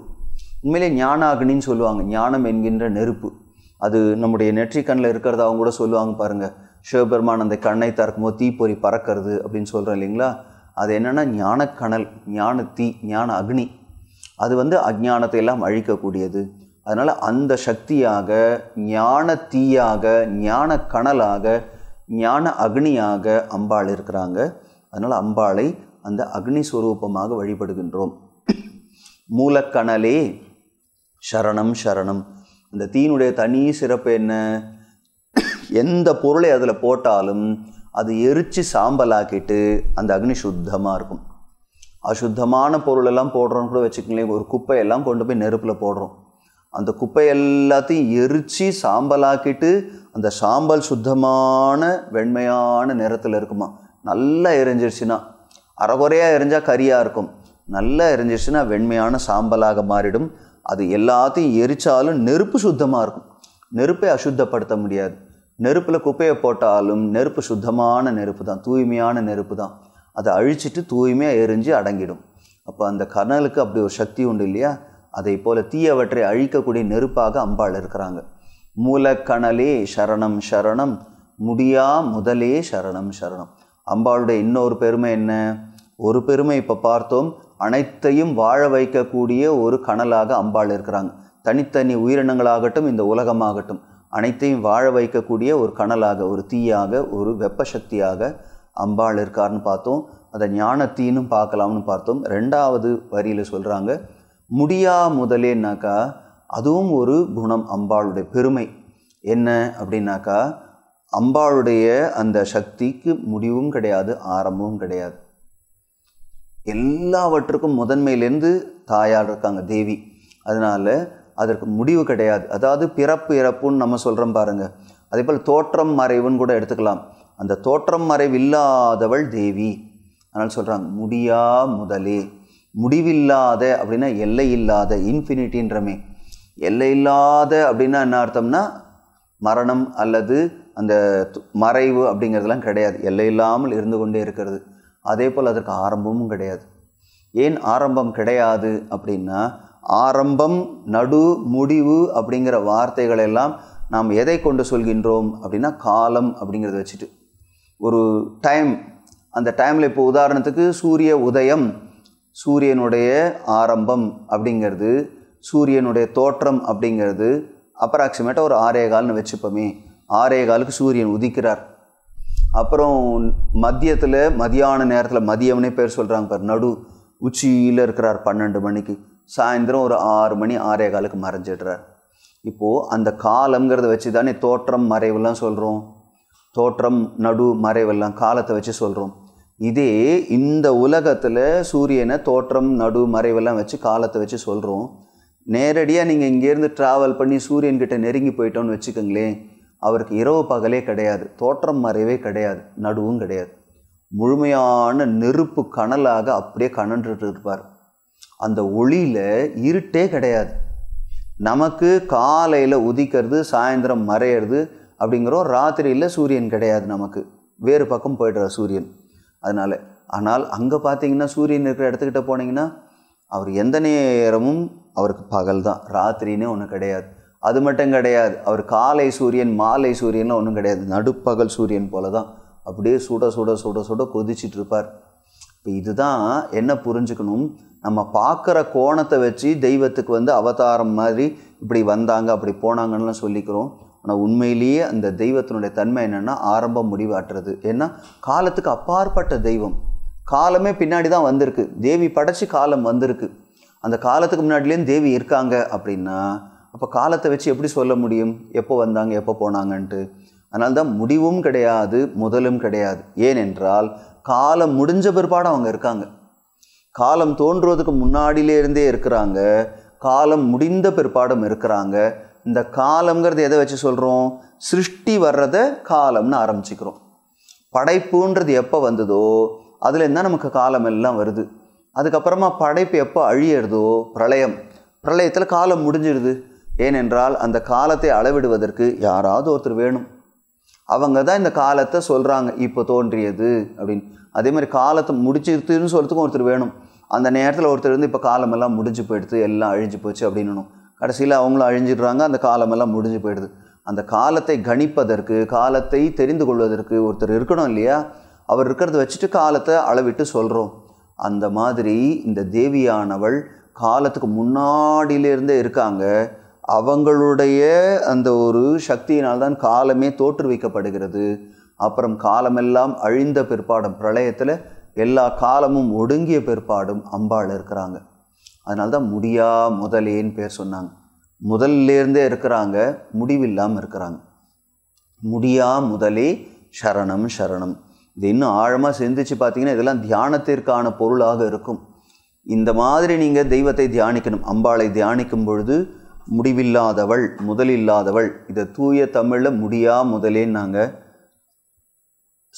[SPEAKER 1] உண்மையிலே ஞானாகினின்னு சொல்லுவாங்க ஞானம் என்கின்ற நெருப்பு அது நம்முடைய நெற்றிக்கண்ணில் இருக்கிறத அவங்க கூட சொல்லுவாங்க பாருங்கள் சிவபெருமான் அந்த கண்ணை திறக்கும்போது தீப்பொறி பறக்கிறது அப்படின்னு சொல்கிறோம் இல்லைங்களா அது என்னென்னா ஞானக்கணல் ஞான தீ ஞான அக்னி அது வந்து அஜானத்தை எல்லாம் அழிக்கக்கூடியது அதனால் அந்த சக்தியாக ஞான தீயாக ஞான கணலாக ஞான அக்னியாக அம்பாள் இருக்கிறாங்க அதனால் அம்பாளை அந்த அக்னி ஸ்வரூபமாக வழிபடுகின்றோம் மூலக்கணலே சரணம் சரணம் அந்த தீனுடைய தனி சிறப்பு என்ன எந்த பொருளை அதில் போட்டாலும் அது எரித்து சாம்பலாக்கிட்டு அந்த அக்னி சுத்தமாக இருக்கும் அசுத்தமான பொருளெல்லாம் போடுறோம் கூட வச்சுக்கங்களேன் ஒரு குப்பையெல்லாம் கொண்டு போய் நெருப்பில் போடுறோம் அந்த குப்பை எல்லாத்தையும் எரித்து சாம்பலாக்கிட்டு அந்த சாம்பல் சுத்தமான வெண்மையான நிறத்தில் இருக்குமா நல்லா எரிஞ்சிருச்சுன்னா அறகுறையாக எரிஞ்சால் கரியாக இருக்கும் நல்லா எரிஞ்சிருச்சுன்னா வெண்மையான சாம்பலாக மாறிடும் அது எல்லாத்தையும் எரித்தாலும் நெருப்பு சுத்தமாக இருக்கும் நெருப்பை அசுத்தப்படுத்த முடியாது நெருப்பில் குப்பையை போட்டாலும் நெருப்பு சுத்தமான நெருப்பு தான் தூய்மையான நெருப்பு தான் அதை அழிச்சிட்டு தூய்மையாக எரிஞ்சு அடங்கிடும் அப்போ அந்த கனலுக்கு அப்படி ஒரு சக்தி உண்டு இல்லையா அதை போல் தீயவற்றை அழிக்கக்கூடிய நெருப்பாக அம்பாள் இருக்கிறாங்க மூலக்கணலே சரணம் சரணம் முடியா முதலே சரணம் சரணம் அம்பாளுடைய இன்னொரு பெருமை என்ன ஒரு பெருமை இப்போ பார்த்தோம் அனைத்தையும் வாழ வைக்கக்கூடிய ஒரு கனலாக அம்பாள் இருக்கிறாங்க தனித்தனி உயிரினங்களாகட்டும் இந்த உலகமாகட்டும் அனைத்தையும் வாழ வைக்கக்கூடிய ஒரு கனலாக ஒரு தீயாக ஒரு வெப்ப சக்தியாக அம்பாள் இருக்கார்னு பார்த்தோம் அதை ஞான தீனும் பார்க்கலாம்னு பார்த்தோம் ரெண்டாவது வரியில் சொல்கிறாங்க முடியா முதலேனாக்கா அதுவும் ஒரு குணம் அம்பாளுடைய பெருமை என்ன அப்படின்னாக்கா அம்பாளுடைய அந்த சக்திக்கு முடிவும் கிடையாது ஆரம்பமும் கிடையாது எல்லாவற்றுக்கும் முதன்மையிலேருந்து தாயார் இருக்காங்க தேவி அதனால் அதற்கு முடிவு கிடையாது அதாவது பிறப்பு இறப்புன்னு நம்ம சொல்கிறோம் பாருங்கள் அதே போல் தோற்றம் மறைவுன்னு கூட எடுத்துக்கலாம் அந்த தோற்றம் மறைவு இல்லாதவள் தேவி அதனால் சொல்கிறாங்க முடியா முதலே முடிவில்லாத அப்படின்னா எல்லை இல்லாத இன்ஃபினிட்டின்றமே எல்லை இல்லாத அப்படின்னா என்ன அர்த்தம்னா மரணம் அல்லது அந்த மறைவு அப்படிங்கிறதுலாம் கிடையாது எல்லை இல்லாமல் இருந்து கொண்டே இருக்கிறது அதே போல் அதற்கு ஆரம்பமும் கிடையாது ஏன் ஆரம்பம் கிடையாது அப்படின்னா ஆரம்பம் நடு முடிவு அப்படிங்கிற வார்த்தைகளெல்லாம் நாம் எதை கொண்டு சொல்கின்றோம் அப்படின்னா காலம் அப்படிங்கிறத வச்சுட்டு ஒரு டைம் அந்த டைமில் இப்போ உதாரணத்துக்கு சூரிய உதயம் சூரியனுடைய ஆரம்பம் அப்படிங்கிறது சூரியனுடைய தோற்றம் அப்படிங்கிறது அப்ராக்சிமேட்டாக ஒரு ஆறே கால்னு வச்சுப்போமே ஆரேகாலுக்கு காலுக்கு சூரியன் உதிக்கிறார் அப்புறம் மதியத்தில் மதியான நேரத்தில் மதியம்னே பேர் சொல்கிறாங்க பார் நடு உச்சியில் இருக்கிறார் பன்னெண்டு மணிக்கு சாயந்தரம் ஒரு ஆறு மணி ஆறே காலுக்கு மறைஞ்சிடுறார் இப்போது அந்த காலங்கிறத வச்சு தானே தோற்றம் மறைவெல்லாம் சொல்கிறோம் தோற்றம் நடு மறைவெல்லாம் காலத்தை வச்சு சொல்கிறோம் இதே இந்த உலகத்தில் சூரியனை தோற்றம் நடு மறைவெல்லாம் வச்சு காலத்தை வச்சு சொல்கிறோம் நேரடியாக நீங்கள் இங்கேருந்து ட்ராவல் பண்ணி சூரியன்கிட்ட நெருங்கி போயிட்டோன்னு வச்சுக்கோங்களேன் அவருக்கு இரவு பகலே கிடையாது தோற்றம் மறைவே கிடையாது நடுவும் கிடையாது முழுமையான நெருப்பு கனலாக அப்படியே கணன்றுட்டு இருப்பார் அந்த ஒளியில் இருட்டே கிடையாது நமக்கு காலையில் உதிக்கிறது சாயந்தரம் மறையிறது அப்படிங்கிறோம் ராத்திரியில் சூரியன் கிடையாது நமக்கு வேறு பக்கம் போய்டுற சூரியன் அதனால் ஆனால் அங்கே பார்த்தீங்கன்னா சூரியன் இருக்கிற இடத்துக்கிட்ட போனீங்கன்னா அவர் எந்த நேரமும் அவருக்கு பகல் தான் ராத்திரின்னே ஒன்று கிடையாது அது மட்டும் கிடையாது அவர் காலை சூரியன் மாலை சூரியன்லாம் ஒன்றும் கிடையாது நடுப்பகல் சூரியன் போல தான் அப்படியே சுட சுட சுட சுட கொதிச்சுட்டு இருப்பார் இப்போ இதுதான் என்ன புரிஞ்சுக்கணும் நம்ம பார்க்குற கோணத்தை வச்சு தெய்வத்துக்கு வந்து அவதாரம் மாதிரி இப்படி வந்தாங்க அப்படி போனாங்கன்னுலாம் சொல்லிக்கிறோம் ஆனால் உண்மையிலேயே அந்த தெய்வத்தினுடைய தன்மை என்னென்னா ஆரம்பம் முடிவாட்டுறது ஏன்னா காலத்துக்கு அப்பாற்பட்ட தெய்வம் காலமே பின்னாடி தான் வந்திருக்கு தேவி படைச்சி காலம் வந்திருக்கு அந்த காலத்துக்கு முன்னாடிலேருந்து தேவி இருக்காங்க அப்படின்னா அப்போ காலத்தை வச்சு எப்படி சொல்ல முடியும் எப்போ வந்தாங்க எப்போ போனாங்கன்ட்டு அதனால தான் முடிவும் கிடையாது முதலும் கிடையாது ஏனென்றால் காலம் முடிஞ்ச பிற்பாடு அவங்க இருக்காங்க காலம் தோன்றுவதற்கு முன்னாடியிலே இருந்தே இருக்கிறாங்க காலம் முடிந்த பிற்பாடும் இருக்கிறாங்க இந்த காலம்ங்கிறது எதை வச்சு சொல்கிறோம் சிருஷ்டி வர்றத காலம்னு ஆரம்பிச்சுக்கிறோம் படைப்புன்றது எப்போ வந்ததோ அதில் தான் நமக்கு காலம் எல்லாம் வருது அதுக்கப்புறமா படைப்பு எப்போ அழியிறதோ பிரளயம் பிரளயத்தில் காலம் முடிஞ்சிடுது ஏனென்றால் அந்த காலத்தை அளவிடுவதற்கு யாராவது ஒருத்தர் வேணும் அவங்க தான் இந்த காலத்தை சொல்கிறாங்க இப்போ தோன்றியது அப்படின்னு அதே மாதிரி காலத்தை முடிச்சிருத்துன்னு சொல்கிறதுக்கும் ஒருத்தர் வேணும் அந்த நேரத்தில் ஒருத்தர் வந்து இப்போ காலமெல்லாம் முடிஞ்சு போயிடுது எல்லாம் அழிஞ்சு போச்சு அப்படின்னும் கடைசியில் அவங்களும் அழிஞ்சிடுறாங்க அந்த காலமெல்லாம் முடிஞ்சு போயிடுது அந்த காலத்தை கணிப்பதற்கு காலத்தை தெரிந்து கொள்வதற்கு ஒருத்தர் இருக்கணும் இல்லையா அவர் இருக்கிறத வச்சுட்டு காலத்தை அளவிட்டு சொல்கிறோம் அந்த மாதிரி இந்த தேவியானவள் காலத்துக்கு முன்னாடியிலேருந்தே இருக்காங்க அவங்களுடைய அந்த ஒரு சக்தியினால் தான் காலமே தோற்றுவிக்கப்படுகிறது அப்புறம் காலமெல்லாம் அழிந்த பிற்பாடும் பிரளயத்தில் எல்லா காலமும் ஒடுங்கிய பிற்பாடும் அம்பாள் இருக்கிறாங்க அதனால தான் முடியா முதலேன்னு பேர் சொன்னாங்க முதல்லேருந்தே இருக்கிறாங்க முடிவில்லாமல் இருக்கிறாங்க முடியா முதலே சரணம் சரணம் இது இன்னும் ஆழமாக சிந்திச்சு பார்த்தீங்கன்னா இதெல்லாம் தியானத்திற்கான பொருளாக இருக்கும் இந்த மாதிரி நீங்கள் தெய்வத்தை தியானிக்கணும் அம்பாளை தியானிக்கும் பொழுது முடிவில்லாதவள் முதலில்லாதவள் இதை தூய தமிழில் முடியா முதலேன்னாங்க நாங்கள்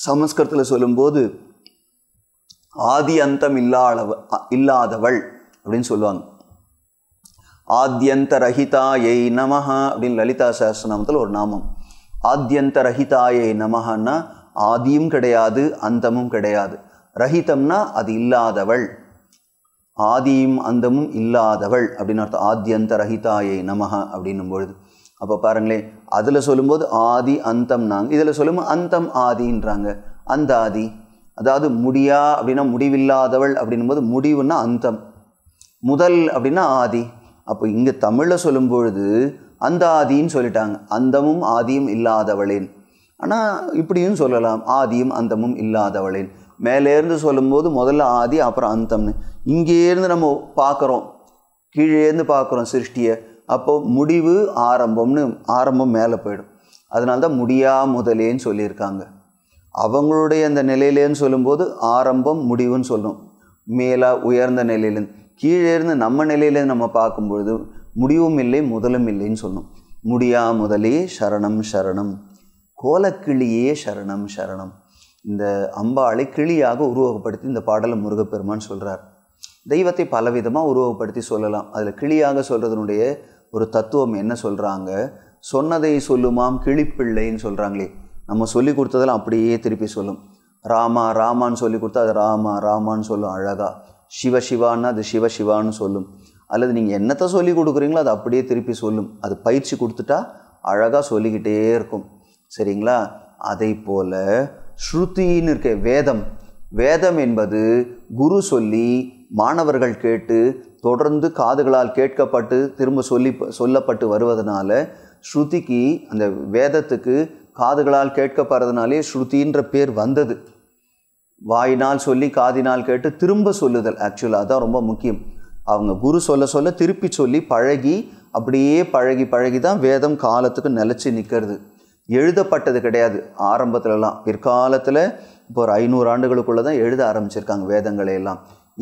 [SPEAKER 1] சமஸ்கிருதத்தில் சொல்லும்போது ஆதி அந்தம் இல்லாதவ இல்லாதவள் அப்படின்னு சொல்லுவாங்க ஆத்யந்த ரஹிதாயை நமஹா அப்படின்னு லலிதா சாஸ்திரநாமத்தில் ஒரு நாமம் ஆத்யந்த ரஹிதாயை நமஹான்னா ஆதியும் கிடையாது அந்தமும் கிடையாது ரஹிதம்னா அது இல்லாதவள் ஆதியும் அந்தமும் இல்லாதவள் அப்படின்னு அர்த்தம் ஆத்தியந்த ரஹிதாயை நமக அப்படின்னும் பொழுது அப்போ பாருங்களேன் அதில் சொல்லும்போது ஆதி அந்தம்னாங்க இதில் சொல்லும்போது அந்தம் ஆதின்றாங்க அந்த ஆதி அதாவது முடியா அப்படின்னா முடிவில்லாதவள் அப்படின்னும்போது முடிவுன்னா அந்தம் முதல் அப்படின்னா ஆதி அப்போ இங்கே தமிழில் சொல்லும் பொழுது அந்த ஆதின்னு சொல்லிட்டாங்க அந்தமும் ஆதியும் இல்லாதவளேன் ஆனால் இப்படியும் சொல்லலாம் ஆதியும் அந்தமும் இல்லாதவளேன் மேலேருந்து சொல்லும்போது முதல்ல ஆதி அப்புறம் அந்தம்னு இங்கேருந்து நம்ம பார்க்குறோம் கீழேருந்து பார்க்குறோம் சிருஷ்டியை அப்போ முடிவு ஆரம்பம்னு ஆரம்பம் மேலே போயிடும் அதனால தான் முடியா முதலேன்னு சொல்லியிருக்காங்க அவங்களுடைய அந்த நிலையிலேன்னு சொல்லும்போது ஆரம்பம் முடிவுன்னு சொல்லும் மேலாக உயர்ந்த நிலையிலேருந்து கீழேருந்து நம்ம நிலையிலேருந்து நம்ம பார்க்கும்பொழுது முடிவும் இல்லை முதலும் இல்லைன்னு சொல்லும் முடியா முதலே சரணம் சரணம் கோலக்கிளியே சரணம் சரணம் இந்த அம்பாளை கிளியாக உருவகப்படுத்தி இந்த பாடலை முருகப்பெருமான் சொல்கிறார் தெய்வத்தை பலவிதமாக உருவகப்படுத்தி சொல்லலாம் அதில் கிளியாக சொல்கிறதுனுடைய ஒரு தத்துவம் என்ன சொல்கிறாங்க சொன்னதை சொல்லுமாம் கிளிப்பிள்ளைன்னு சொல்கிறாங்களே நம்ம சொல்லி கொடுத்ததெல்லாம் அப்படியே திருப்பி சொல்லும் ராமா ராமான்னு சொல்லி கொடுத்தா அது ராமா ராமான்னு சொல்லும் அழகாக சிவ சிவான்னா அது சிவ சிவான்னு சொல்லும் அல்லது நீங்கள் என்னத்தை சொல்லி கொடுக்குறீங்களோ அது அப்படியே திருப்பி சொல்லும் அது பயிற்சி கொடுத்துட்டா அழகாக சொல்லிக்கிட்டே இருக்கும் சரிங்களா அதை போல் ஸ்ருத்தின்னு இருக்க வேதம் வேதம் என்பது குரு சொல்லி மாணவர்கள் கேட்டு தொடர்ந்து காதுகளால் கேட்கப்பட்டு திரும்ப சொல்லி சொல்லப்பட்டு வருவதனால ஸ்ருதிக்கு அந்த வேதத்துக்கு காதுகளால் கேட்கப்படுறதுனாலே ஸ்ருதின்ற பேர் வந்தது வாயினால் சொல்லி காதினால் கேட்டு திரும்ப சொல்லுதல் ஆக்சுவலாக அதுதான் ரொம்ப முக்கியம் அவங்க குரு சொல்ல சொல்ல திருப்பி சொல்லி பழகி அப்படியே பழகி பழகி தான் வேதம் காலத்துக்கு நிலச்சி நிற்கிறது எழுதப்பட்டது கிடையாது ஆரம்பத்துலலாம் பிற்காலத்தில் இப்போ ஒரு ஐநூறு ஆண்டுகளுக்குள்ளே தான் எழுத ஆரம்பிச்சிருக்காங்க வேதங்களை எல்லாம்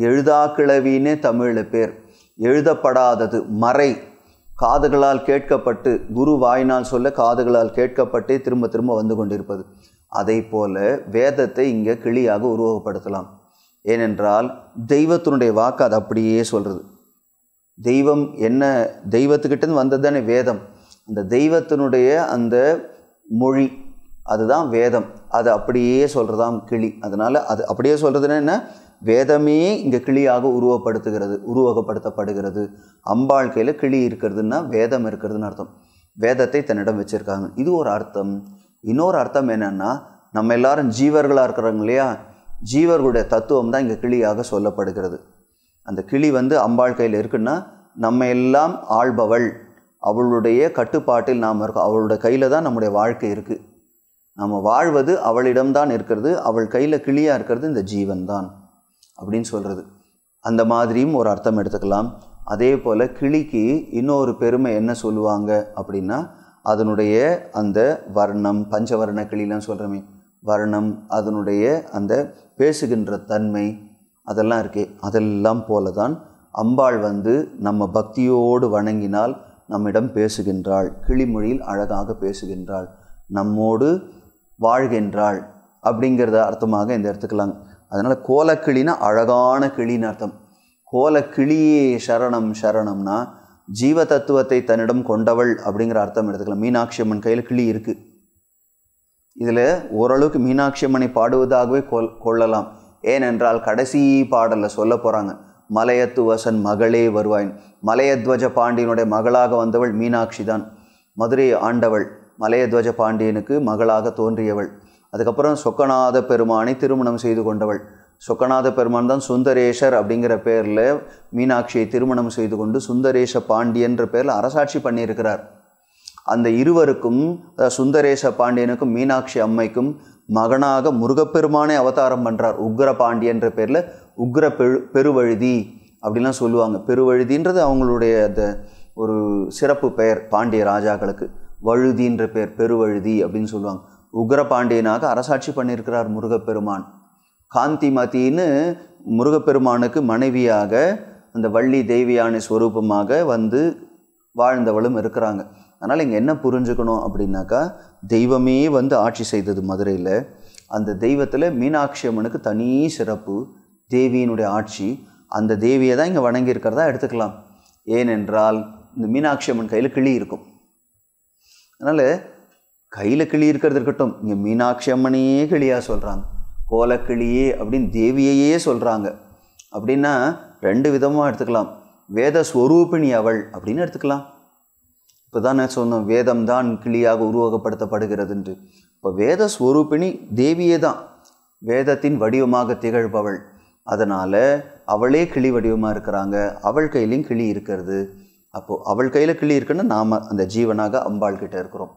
[SPEAKER 1] எழுதா கிளவின்னே தமிழில் பேர் எழுதப்படாதது மறை காதுகளால் கேட்கப்பட்டு குரு வாயினால் சொல்ல காதுகளால் கேட்கப்பட்டே திரும்ப திரும்ப வந்து கொண்டிருப்பது அதை போல வேதத்தை இங்கே கிளியாக உருவகப்படுத்தலாம் ஏனென்றால் தெய்வத்தினுடைய வாக்கு அது அப்படியே சொல்கிறது தெய்வம் என்ன தெய்வத்துக்கிட்டேருந்து வந்தது தானே வேதம் அந்த தெய்வத்தினுடைய அந்த மொழி அதுதான் வேதம் அது அப்படியே சொல்கிறதாம் கிளி அதனால் அது அப்படியே சொல்கிறதுனா என்ன வேதமே இங்கே கிளியாக உருவப்படுத்துகிறது உருவகப்படுத்தப்படுகிறது அம்பாழ்க்கையில் கிளி இருக்கிறதுன்னா வேதம் இருக்கிறதுன்னு அர்த்தம் வேதத்தை தன்னிடம் வச்சுருக்காங்க இது ஒரு அர்த்தம் இன்னொரு அர்த்தம் என்னென்னா நம்ம எல்லாரும் ஜீவர்களாக இருக்கிறவங்க இல்லையா ஜீவர்களுடைய தத்துவம் தான் இங்கே கிளியாக சொல்லப்படுகிறது அந்த கிளி வந்து அம்பாழ்க்கையில் இருக்குன்னா நம்ம எல்லாம் ஆள்பவள் அவளுடைய கட்டுப்பாட்டில் நாம் இருக்கோம் அவளுடைய கையில் தான் நம்முடைய வாழ்க்கை இருக்குது நம்ம வாழ்வது அவளிடம்தான் இருக்கிறது அவள் கையில் கிளியாக இருக்கிறது இந்த ஜீவன் தான் அப்படின்னு சொல்கிறது அந்த மாதிரியும் ஒரு அர்த்தம் எடுத்துக்கலாம் அதே போல் கிளிக்கு இன்னொரு பெருமை என்ன சொல்லுவாங்க அப்படின்னா அதனுடைய அந்த வர்ணம் பஞ்சவர்ண கிளிலாம் சொல்கிறோமே வர்ணம் அதனுடைய அந்த பேசுகின்ற தன்மை அதெல்லாம் இருக்கே அதெல்லாம் போல தான் அம்பாள் வந்து நம்ம பக்தியோடு வணங்கினால் நம்மிடம் பேசுகின்றாள் கிளிமொழியில் அழகாக பேசுகின்றாள் நம்மோடு வாழ்கின்றாள் அப்படிங்கிறத அர்த்தமாக இந்த எடுத்துக்கலாங்க அதனால் கோலக்கிளினா அழகான கிளின்னு அர்த்தம் கோலக்கிளியே சரணம் சரணம்னா ஜீவ தத்துவத்தை தன்னிடம் கொண்டவள் அப்படிங்கிற அர்த்தம் எடுத்துக்கலாம் மீனாட்சி அம்மன் கையில் கிளி இருக்குது இதில் ஓரளவுக்கு மீனாட்சி அம்மனை பாடுவதாகவே கொள் கொள்ளலாம் ஏனென்றால் கடைசி பாடலில் சொல்ல போகிறாங்க மலையத்துவசன் மகளே வருவாயின் மலையத்வஜ பாண்டியனுடைய மகளாக வந்தவள் மீனாட்சி தான் மதுரையை ஆண்டவள் மலையத்வஜ பாண்டியனுக்கு மகளாக தோன்றியவள் அதுக்கப்புறம் சொக்கநாத பெருமானை திருமணம் செய்து கொண்டவள் சொக்கநாத பெருமான் தான் சுந்தரேஷர் அப்படிங்கிற பேரில் மீனாட்சியை திருமணம் செய்து கொண்டு சுந்தரேஷ பாண்டியன்ற பேரில் அரசாட்சி பண்ணியிருக்கிறார் அந்த இருவருக்கும் சுந்தரேஷ பாண்டியனுக்கும் மீனாட்சி அம்மைக்கும் மகனாக முருகப்பெருமானை அவதாரம் பண்ணுறார் உக்ர பாண்டியன்ற பேரில் உக்ர பெரு பெருவழுதி அப்படிலாம் சொல்லுவாங்க பெருவழுதின்றது அவங்களுடைய அந்த ஒரு சிறப்பு பெயர் பாண்டிய ராஜாக்களுக்கு வழுதின்ற பெயர் பெருவழுதி அப்படின்னு சொல்லுவாங்க உக்ர பாண்டியனாக அரசாட்சி பண்ணியிருக்கிறார் முருகப்பெருமான் காந்திமதின்னு முருகப்பெருமானுக்கு மனைவியாக அந்த வள்ளி தெய்வியான ஸ்வரூபமாக வந்து வாழ்ந்தவளும் இருக்கிறாங்க அதனால் இங்கே என்ன புரிஞ்சுக்கணும் அப்படின்னாக்கா தெய்வமே வந்து ஆட்சி செய்தது மதுரையில் அந்த தெய்வத்தில் மீனாட்சி அம்மனுக்கு தனி சிறப்பு தேவியினுடைய ஆட்சி அந்த தேவியை தான் இங்கே வணங்கியிருக்கிறதா எடுத்துக்கலாம் ஏனென்றால் இந்த மீனாட்சி அம்மன் கையில் கிளி இருக்கும் அதனால் கையில் கிளி இருக்கிறது இருக்கட்டும் இங்கே மீனாட்சி அம்மனையே கிளியாக சொல்கிறாங்க கோலக்கிளியே அப்படின்னு தேவியையே சொல்கிறாங்க அப்படின்னா ரெண்டு விதமாக எடுத்துக்கலாம் வேத ஸ்வரூபிணி அவள் அப்படின்னு எடுத்துக்கலாம் இப்போ தானே சொன்னோம் வேதம் தான் கிளியாக உருவகப்படுத்தப்படுகிறதுன்ட்டு இப்போ வேத ஸ்வரூபிணி தேவியே தான் வேதத்தின் வடிவமாக திகழ்பவள் அதனால் அவளே கிளி வடிவமாக இருக்கிறாங்க அவள் கையிலையும் கிளி இருக்கிறது அப்போது அவள் கையில் கிளி இருக்குன்னா நாம் அந்த ஜீவனாக அம்பாள் கிட்டே இருக்கிறோம்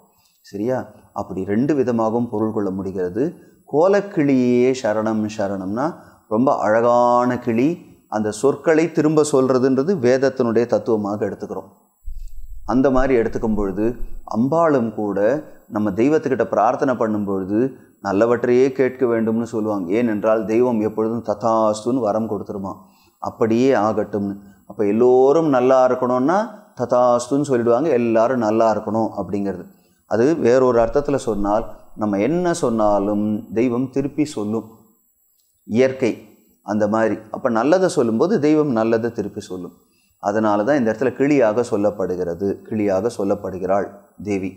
[SPEAKER 1] சரியா அப்படி ரெண்டு விதமாகவும் பொருள் கொள்ள முடிகிறது கோலக்கிளியே சரணம் சரணம்னா ரொம்ப அழகான கிளி அந்த சொற்களை திரும்ப சொல்கிறதுன்றது வேதத்தினுடைய தத்துவமாக எடுத்துக்கிறோம் அந்த மாதிரி எடுத்துக்கும் பொழுது அம்பாளும் கூட நம்ம தெய்வத்துக்கிட்ட பிரார்த்தனை பண்ணும்பொழுது நல்லவற்றையே கேட்க வேண்டும்னு சொல்லுவாங்க ஏனென்றால் தெய்வம் எப்பொழுதும் ததாஸ்துன்னு வரம் கொடுத்துருமா அப்படியே ஆகட்டும்னு அப்போ எல்லோரும் நல்லா இருக்கணும்னா ததாஸ்துன்னு சொல்லிடுவாங்க எல்லாரும் நல்லா இருக்கணும் அப்படிங்கிறது அது வேறொரு அர்த்தத்தில் சொன்னால் நம்ம என்ன சொன்னாலும் தெய்வம் திருப்பி சொல்லும் இயற்கை அந்த மாதிரி அப்போ நல்லதை சொல்லும்போது தெய்வம் நல்லதை திருப்பி சொல்லும் அதனால தான் இந்த இடத்துல கிளியாக சொல்லப்படுகிறது கிளியாக சொல்லப்படுகிறாள் தேவி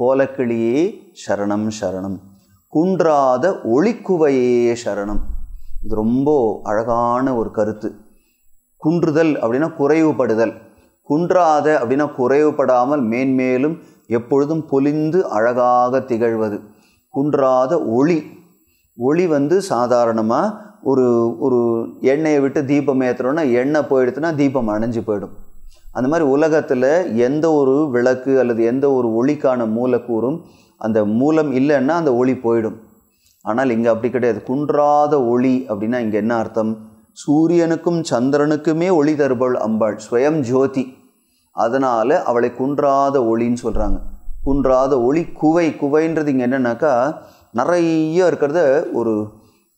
[SPEAKER 1] கோலக்கிளியே சரணம் சரணம் குன்றாத ஒளிக்குவையே சரணம் இது ரொம்ப அழகான ஒரு கருத்து குன்றுதல் அப்படின்னா குறைவுபடுதல் குன்றாத அப்படின்னா குறைவுபடாமல் மேன்மேலும் எப்பொழுதும் பொலிந்து அழகாக திகழ்வது குன்றாத ஒளி ஒளி வந்து சாதாரணமாக ஒரு ஒரு எண்ணெயை விட்டு தீபம் ஏற்றுறோன்னா எண்ணெய் போயிடுத்துன்னா தீபம் அணைஞ்சு போயிடும் அந்த மாதிரி உலகத்தில் எந்த ஒரு விளக்கு அல்லது எந்த ஒரு ஒளிக்கான மூலக்கூறும் அந்த மூலம் இல்லைன்னா அந்த ஒளி போயிடும் ஆனால் இங்கே அப்படி கிடையாது குன்றாத ஒளி அப்படின்னா இங்கே என்ன அர்த்தம் சூரியனுக்கும் சந்திரனுக்குமே ஒளி தருபவள் அம்பாள் ஸ்வயம் ஜோதி அதனால் அவளை குன்றாத ஒளின்னு சொல்கிறாங்க குன்றாத ஒளி குவை குவைன்றது இங்கே என்னென்னாக்கா நிறைய இருக்கிறத ஒரு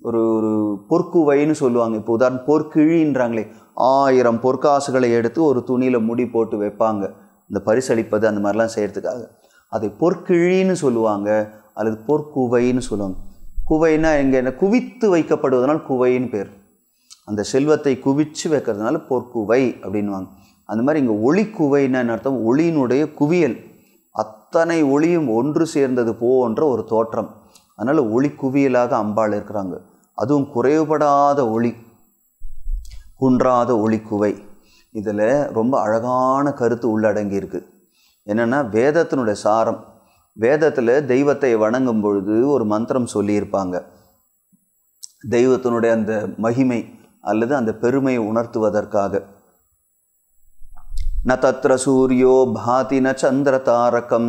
[SPEAKER 1] ஒரு ஒரு பொற்குவைன்னு சொல்லுவாங்க இப்போ உதாரணம் பொற்கிழின்றாங்களே ஆயிரம் பொற்காசுகளை எடுத்து ஒரு துணியில் முடி போட்டு வைப்பாங்க இந்த பரிசளிப்பது அந்த மாதிரிலாம் செய்கிறதுக்காக அதை பொற்கிழின்னு சொல்லுவாங்க அல்லது பொற்குவைன்னு சொல்லுவாங்க குவைனா எங்கே என்ன குவித்து வைக்கப்படுவதனால் குவைன்னு பேர் அந்த செல்வத்தை குவிச்சு வைக்கிறதுனால பொற்குவை அப்படின்வாங்க அந்த மாதிரி இங்கே ஒளி என்ன அர்த்தம் ஒளியினுடைய குவியல் அத்தனை ஒளியும் ஒன்று சேர்ந்தது போன்ற ஒரு தோற்றம் அதனால் ஒளி குவியலாக அம்பாள் இருக்கிறாங்க அதுவும் குறைவுபடாத ஒளி குன்றாத ஒளி குவை இதில் ரொம்ப அழகான கருத்து உள்ளடங்கி இருக்குது என்னென்னா வேதத்தினுடைய சாரம் வேதத்தில் தெய்வத்தை வணங்கும் பொழுது ஒரு மந்திரம் சொல்லியிருப்பாங்க தெய்வத்தினுடைய அந்த மகிமை அல்லது அந்த பெருமையை உணர்த்துவதற்காக ந தத்ர சூரியோ பாதி ந சந்திர தாரகம்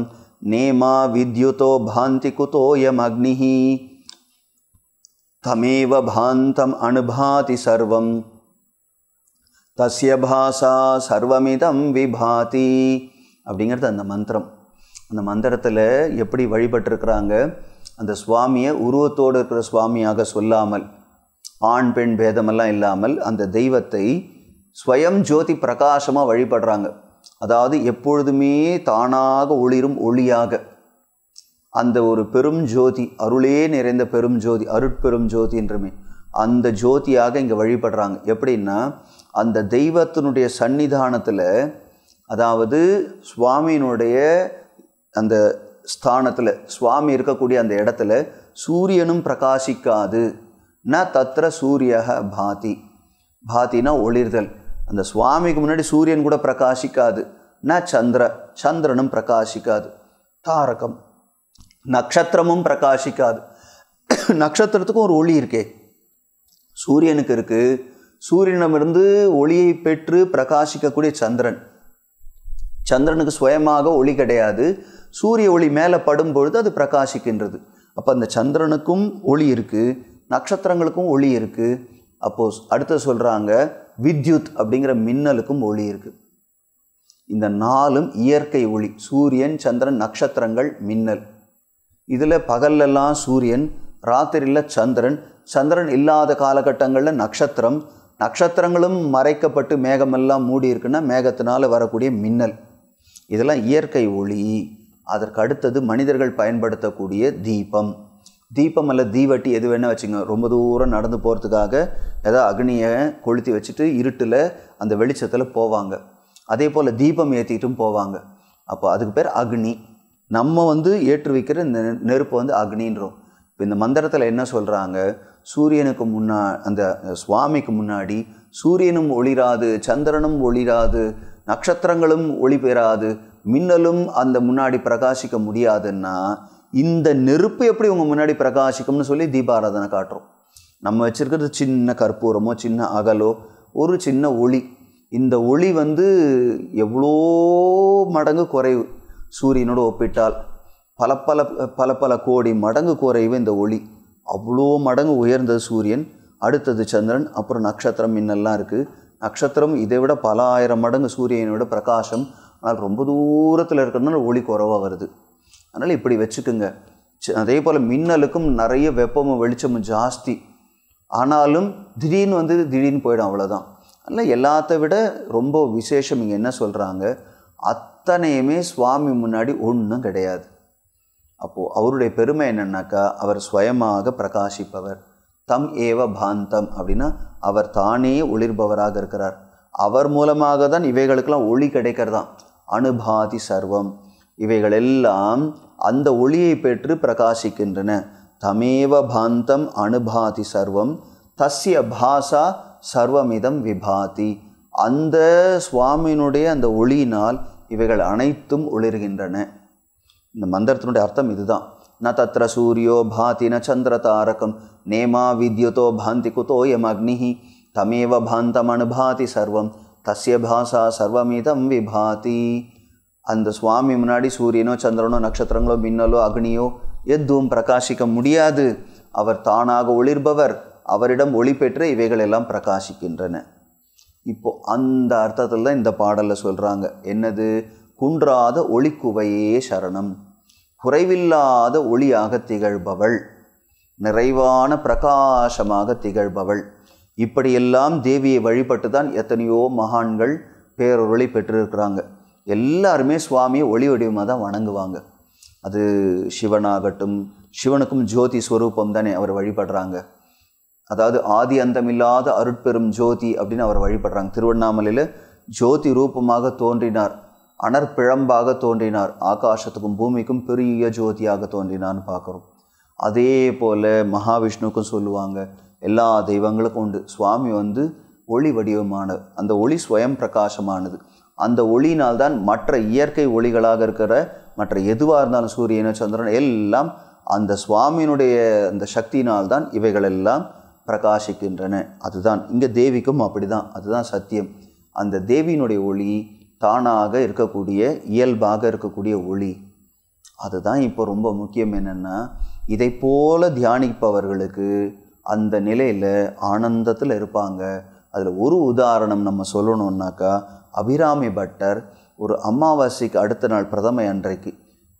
[SPEAKER 1] நேமா வித்யுதோ பாந்தி குதோயம் அக்னிஹி தமேவ பாந்தம் அனுபாதி சர்வம் தஸ்ய பாசா சர்வமிதம் விபாதி அப்படிங்கிறது அந்த மந்திரம் அந்த மந்திரத்தில் எப்படி வழிபட்டிருக்கிறாங்க அந்த சுவாமியை உருவத்தோடு இருக்கிற சுவாமியாக சொல்லாமல் ஆண் பெண் பேதமெல்லாம் இல்லாமல் அந்த தெய்வத்தை ஸ்வயம் ஜோதி பிரகாசமாக வழிபடுறாங்க அதாவது எப்பொழுதுமே தானாக ஒளிரும் ஒளியாக அந்த ஒரு பெரும் ஜோதி அருளே நிறைந்த பெரும் ஜோதி அருட்பெரும் ஜோதி என்றுமே அந்த ஜோதியாக இங்கே வழிபடுறாங்க எப்படின்னா அந்த தெய்வத்தினுடைய சன்னிதானத்தில் அதாவது சுவாமியினுடைய அந்த ஸ்தானத்தில் சுவாமி இருக்கக்கூடிய அந்த இடத்துல சூரியனும் பிரகாசிக்காது ந தத்திர சூரிய பாதி பாத்தினா ஒளிர்தல் அந்த சுவாமிக்கு முன்னாடி சூரியன் கூட பிரகாசிக்காது ந சந்திர சந்திரனும் பிரகாசிக்காது தாரகம் நட்சத்திரமும் பிரகாசிக்காது நட்சத்திரத்துக்கும் ஒரு ஒளி இருக்கே சூரியனுக்கு இருக்குது சூரியனிடமிருந்து ஒளியை பெற்று பிரகாசிக்கக்கூடிய சந்திரன் சந்திரனுக்கு சுயமாக ஒளி கிடையாது சூரிய ஒளி மேலே படும் பொழுது அது பிரகாசிக்கின்றது அப்போ அந்த சந்திரனுக்கும் ஒளி இருக்குது நட்சத்திரங்களுக்கும் ஒளி இருக்குது அப்போது அடுத்து சொல்கிறாங்க வித்யுத் அப்படிங்கிற மின்னலுக்கும் ஒளி இருக்குது இந்த நாலும் இயற்கை ஒளி சூரியன் சந்திரன் நட்சத்திரங்கள் மின்னல் இதில் பகல்லெல்லாம் சூரியன் ராத்திரியில் சந்திரன் சந்திரன் இல்லாத காலகட்டங்களில் நட்சத்திரம் நட்சத்திரங்களும் மறைக்கப்பட்டு மேகமெல்லாம் மூடி இருக்குன்னா மேகத்தினால் வரக்கூடிய மின்னல் இதெல்லாம் இயற்கை ஒளி அதற்கு அடுத்தது மனிதர்கள் பயன்படுத்தக்கூடிய தீபம் தீபம் அல்ல தீவட்டி எது வேணால் வச்சுங்க ரொம்ப தூரம் நடந்து போகிறதுக்காக ஏதாவது அக்னியை கொளுத்தி வச்சுட்டு இருட்டில் அந்த வெளிச்சத்தில் போவாங்க அதே போல் தீபம் ஏற்றிட்டும் போவாங்க அப்போ அதுக்கு பேர் அக்னி நம்ம வந்து ஏற்று வைக்கிற நெ நெருப்பு வந்து அக்னின்றோம் இப்போ இந்த மந்திரத்தில் என்ன சொல்கிறாங்க சூரியனுக்கு முன்னா அந்த சுவாமிக்கு முன்னாடி சூரியனும் ஒளிராது சந்திரனும் ஒளிராது நட்சத்திரங்களும் ஒளி பெறாது மின்னலும் அந்த முன்னாடி பிரகாசிக்க முடியாதுன்னா இந்த நெருப்பு எப்படி உங்கள் முன்னாடி பிரகாசிக்கும்னு சொல்லி தீபாராதனை காட்டுறோம் நம்ம வச்சுருக்கிறது சின்ன கற்பூரமோ சின்ன அகலோ ஒரு சின்ன ஒளி இந்த ஒளி வந்து எவ்வளோ மடங்கு குறைவு சூரியனோடு ஒப்பிட்டால் பல பல பல பல கோடி மடங்கு குறைவு இந்த ஒளி அவ்வளோ மடங்கு உயர்ந்தது சூரியன் அடுத்தது சந்திரன் அப்புறம் நட்சத்திரம் இன்னெல்லாம் இருக்குது நட்சத்திரம் இதை விட பல ஆயிரம் மடங்கு சூரியனோட பிரகாசம் ஆனால் ரொம்ப தூரத்தில் இருக்கிறதுனால ஒளி குறவாக வருது அதனால் இப்படி வச்சுக்கோங்க அதே போல் மின்னலுக்கும் நிறைய வெப்பமும் வெளிச்சமும் ஜாஸ்தி ஆனாலும் திடீர்னு வந்து திடீர்னு போயிடும் அவ்வளோதான் அதனால் எல்லாத்த விட ரொம்ப விசேஷம் இங்கே என்ன சொல்கிறாங்க அத்தனையுமே சுவாமி முன்னாடி ஒன்றும் கிடையாது அப்போது அவருடைய பெருமை என்னென்னாக்கா அவர் சுயமாக பிரகாசிப்பவர் தம் ஏவ பாந்தம் அப்படின்னா அவர் தானே ஒளிர்பவராக இருக்கிறார் அவர் மூலமாக தான் இவைகளுக்கெல்லாம் ஒளி கிடைக்கிறதான் அனுபாதி சர்வம் இவைகளெல்லாம் அந்த ஒளியை பெற்று பிரகாசிக்கின்றன தமேவ பாந்தம் அனுபாதி சர்வம் தஸ்ய பாஷா சர்வமிதம் விபாதி அந்த சுவாமியினுடைய அந்த ஒளியினால் இவைகள் அனைத்தும் ஒளிர்கின்றன இந்த மந்திரத்தினுடைய அர்த்தம் இதுதான் न तत्र सूर्यो भाति நேமா चन्द्रतारकं பாந்தி குதோயம் அக்னி தமேவ பாந்தம் அனுபாதி சர்வம் தசிய பாசா சர்வமிதம் விபாதி அந்த சுவாமி முன்னாடி சூரியனோ சந்திரனோ நட்சத்திரங்களோ மின்னலோ அக்னியோ எதுவும் பிரகாசிக்க முடியாது அவர் தானாக ஒளிர்பவர் அவரிடம் ஒளி பெற்று இவைகள் எல்லாம் பிரகாசிக்கின்றன இப்போ அந்த அர்த்தத்தில் தான் இந்த பாடலில் சொல்கிறாங்க என்னது குன்றாத ஒளிக்குவையே சரணம் குறைவில்லாத ஒளியாக திகழ்பவள் நிறைவான பிரகாசமாக திகழ்பவள் இப்படியெல்லாம் தேவியை வழிபட்டு தான் எத்தனையோ மகான்கள் பேரொருளை பெற்றிருக்கிறாங்க எல்லாருமே சுவாமியை ஒளி வடிவமாக தான் வணங்குவாங்க அது சிவனாகட்டும் சிவனுக்கும் ஜோதி ஸ்வரூபம் தானே அவர் வழிபடுறாங்க அதாவது ஆதி அந்தமில்லாத அருட்பெரும் ஜோதி அப்படின்னு அவர் வழிபடுறாங்க திருவண்ணாமலையில் ஜோதி ரூபமாக தோன்றினார் அனற்பிழம்பாக தோன்றினார் ஆகாசத்துக்கும் பூமிக்கும் பெரிய ஜோதியாக தோன்றினான்னு பார்க்குறோம் அதே போல் மகாவிஷ்ணுக்கும் சொல்லுவாங்க எல்லா தெய்வங்களுக்கும் உண்டு சுவாமி வந்து ஒளி வடிவமானது அந்த ஒளி ஸ்வயம் பிரகாசமானது அந்த ஒளியினால்தான் மற்ற இயற்கை ஒளிகளாக இருக்கிற மற்ற எதுவாக இருந்தாலும் சூரியனோ சந்திரன் எல்லாம் அந்த சுவாமியினுடைய அந்த சக்தியினால்தான் இவைகளெல்லாம் பிரகாசிக்கின்றன அதுதான் இங்கே தேவிக்கும் அப்படி தான் அதுதான் சத்தியம் அந்த தேவியினுடைய ஒளி தானாக இருக்கக்கூடிய இயல்பாக இருக்கக்கூடிய ஒளி அதுதான் இப்போ ரொம்ப முக்கியம் என்னென்னா இதை போல் தியானிப்பவர்களுக்கு அந்த நிலையில் ஆனந்தத்தில் இருப்பாங்க அதில் ஒரு உதாரணம் நம்ம சொல்லணுன்னாக்கா அபிராமி பட்டர் ஒரு அமாவாசைக்கு அடுத்த நாள் பிரதமை அன்றைக்கு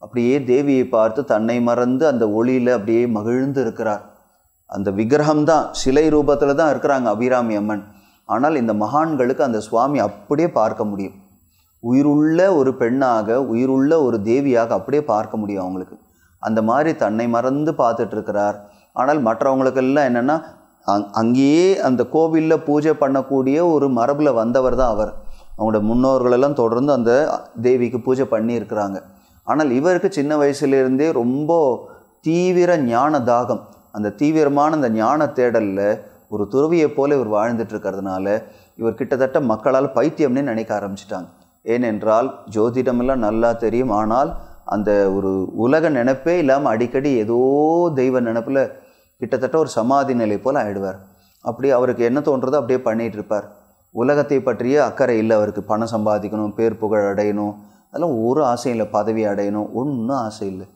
[SPEAKER 1] அப்படியே தேவியை பார்த்து தன்னை மறந்து அந்த ஒளியில் அப்படியே மகிழ்ந்து இருக்கிறார் அந்த விக்கிரகம் தான் சிலை ரூபத்தில் தான் இருக்கிறாங்க அபிராமி அம்மன் ஆனால் இந்த மகான்களுக்கு அந்த சுவாமி அப்படியே பார்க்க முடியும் உயிருள்ள ஒரு பெண்ணாக உயிருள்ள ஒரு தேவியாக அப்படியே பார்க்க முடியும் அவங்களுக்கு அந்த மாதிரி தன்னை மறந்து பார்த்துட்ருக்கிறார் ஆனால் மற்றவங்களுக்கெல்லாம் என்னென்னா அங் அங்கேயே அந்த கோவிலில் பூஜை பண்ணக்கூடிய ஒரு மரபில் வந்தவர் தான் அவர் அவங்களோட முன்னோர்களெல்லாம் தொடர்ந்து அந்த தேவிக்கு பூஜை பண்ணியிருக்கிறாங்க ஆனால் இவருக்கு சின்ன வயசுலேருந்தே ரொம்ப தீவிர ஞான தாகம் அந்த தீவிரமான அந்த ஞான தேடலில் ஒரு துறவியை போல இவர் வாழ்ந்துட்டு இருக்கிறதுனால இவர் கிட்டத்தட்ட மக்களால் பைத்தியம்னே நினைக்க ஆரம்பிச்சிட்டாங்க ஏனென்றால் ஜோதிடமெல்லாம் நல்லா தெரியும் ஆனால் அந்த ஒரு உலக நினைப்பே இல்லாமல் அடிக்கடி ஏதோ தெய்வ நினைப்பில் கிட்டத்தட்ட ஒரு சமாதி நிலை போல் ஆகிடுவார் அப்படி அவருக்கு என்ன தோன்றதோ அப்படியே பண்ணிகிட்டு இருப்பார் உலகத்தை பற்றிய அக்கறை இல்லை அவருக்கு பணம் சம்பாதிக்கணும் பேர் புகழ் அடையணும் அதெல்லாம் ஒரு ஆசை இல்லை பதவி அடையணும் ஒன்றும் ஆசை இல்லை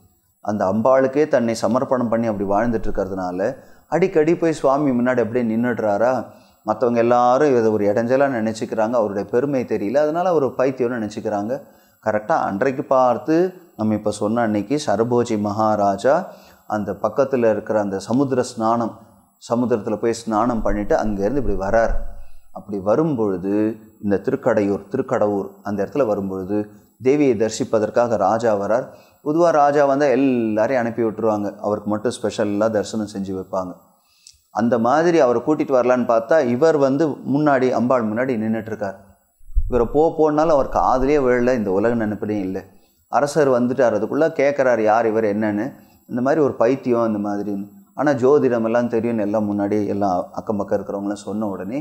[SPEAKER 1] அந்த அம்பாளுக்கே தன்னை சமர்ப்பணம் பண்ணி அப்படி வாழ்ந்துட்டு இருக்கிறதுனால அடிக்கடி போய் சுவாமி முன்னாடி அப்படியே நின்றுடுறாரா மற்றவங்க எல்லாரும் இதை ஒரு இடைஞ்சலாக நினச்சிக்கிறாங்க அவருடைய பெருமை தெரியல அதனால் அவர் பைத்தியம்னு நினச்சிக்கிறாங்க கரெக்டாக அன்றைக்கு பார்த்து நம்ம இப்போ சொன்ன அன்னைக்கு சரபோஜி மகாராஜா அந்த பக்கத்தில் இருக்கிற அந்த சமுத்திர ஸ்நானம் சமுத்திரத்தில் போய் ஸ்நானம் பண்ணிவிட்டு அங்கேருந்து இப்படி வரார் அப்படி வரும்பொழுது இந்த திருக்கடையூர் திருக்கடவுர் அந்த இடத்துல வரும்பொழுது தேவியை தரிசிப்பதற்காக ராஜா வரார் பொதுவாக ராஜா வந்தால் எல்லாரையும் அனுப்பி விட்டுருவாங்க அவருக்கு மட்டும் ஸ்பெஷலாக தரிசனம் செஞ்சு வைப்பாங்க அந்த மாதிரி அவரை கூட்டிகிட்டு வரலான்னு பார்த்தா இவர் வந்து முன்னாடி அம்பாள் முன்னாடி நின்றுட்டுருக்கார் இவரை போ போனாலும் அவர் காதலே விழல இந்த உலக நினைப்பதே இல்லை அரசர் வந்துட்டார் அதுக்குள்ளே கேட்குறாரு யார் இவர் என்னன்னு இந்த மாதிரி ஒரு பைத்தியம் அந்த மாதிரின்னு ஆனால் ஜோதிடம் எல்லாம் தெரியும்னு எல்லாம் முன்னாடி எல்லாம் அக்கம் பக்கம் இருக்கிறவங்களாம் சொன்ன உடனே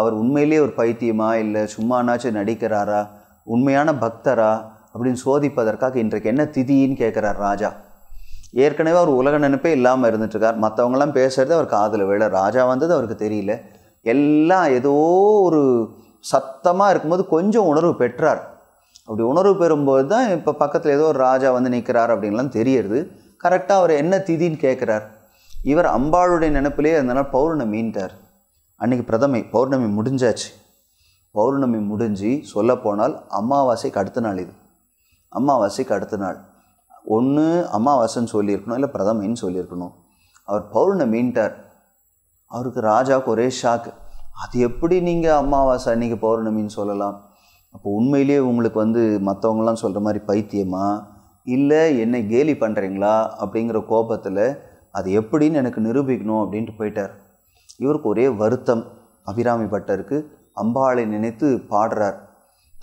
[SPEAKER 1] அவர் உண்மையிலேயே ஒரு பைத்தியமா இல்லை சும்மானாச்சும் நடிக்கிறாரா உண்மையான பக்தரா அப்படின்னு சோதிப்பதற்காக இன்றைக்கு என்ன திதின்னு கேட்குறார் ராஜா ஏற்கனவே அவர் உலக நினைப்பே இல்லாமல் இருந்துட்டுருக்கார் மற்றவங்களாம் பேசுகிறது அவர் காதில் விழ ராஜா வந்தது அவருக்கு தெரியல எல்லாம் ஏதோ ஒரு சத்தமாக இருக்கும்போது கொஞ்சம் உணர்வு பெற்றார் அப்படி உணர்வு பெறும்போது தான் இப்போ பக்கத்தில் ஏதோ ஒரு ராஜா வந்து நிற்கிறார் அப்படின்லாம் தெரியுது கரெக்டாக அவர் என்ன திதின்னு கேட்குறார் இவர் அம்பாளுடைய நினப்பிலே இருந்தனால் பௌர்ணமின்ட்டார் அன்றைக்கி பிரதமை பௌர்ணமி முடிஞ்சாச்சு பௌர்ணமி முடிஞ்சு சொல்லப்போனால் அமாவாசைக்கு அடுத்த நாள் இது அமாவாசைக்கு அடுத்த நாள் ஒன்று அமாவாசைன்னு சொல்லியிருக்கணும் இல்லை பிரதமைன்னு சொல்லியிருக்கணும் அவர் பௌர்ணமின்ட்டார் அவருக்கு ராஜாவுக்கு ஒரே ஷாக்கு அது எப்படி நீங்கள் அமாவாசை அன்னைக்கு பௌர்ணமின்னு சொல்லலாம் அப்போ உண்மையிலேயே உங்களுக்கு வந்து மற்றவங்களாம் சொல்கிற மாதிரி பைத்தியமா இல்லை என்னை கேலி பண்ணுறீங்களா அப்படிங்கிற கோபத்தில் அது எப்படின்னு எனக்கு நிரூபிக்கணும் அப்படின்ட்டு போயிட்டார் இவருக்கு ஒரே வருத்தம் அபிராமி பட்டருக்கு அம்பாளை நினைத்து பாடுறார்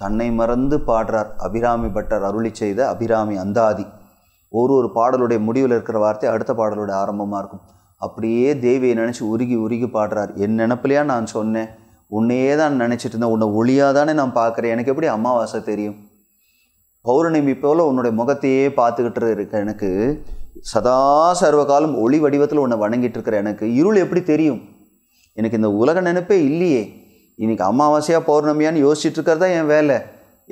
[SPEAKER 1] தன்னை மறந்து பாடுறார் அபிராமி பட்டர் அருளி செய்த அபிராமி அந்தாதி ஒரு ஒரு பாடலுடைய முடிவில் இருக்கிற வார்த்தை அடுத்த பாடலோட ஆரம்பமாக இருக்கும் அப்படியே தேவியை நினச்சி உருகி உருகி பாடுறார் என் நினப்பிலையா நான் சொன்னேன் உன்னையே தான் நினச்சிட்டு இருந்தேன் உன்னை ஒளியாக தானே நான் பார்க்குறேன் எனக்கு எப்படி அமாவாசை தெரியும் பௌர்ணமி போல் உன்னுடைய முகத்தையே பார்த்துக்கிட்டு இருக்க எனக்கு சதா சர்வ காலம் ஒளி வடிவத்தில் உன்னை வணங்கிட்டு இருக்கிற எனக்கு இருள் எப்படி தெரியும் எனக்கு இந்த உலக நினைப்பே இல்லையே இன்றைக்கி அமாவாசையாக பௌர்ணமியான்னு யோசிச்சுட்டு இருக்கிறதா என் வேலை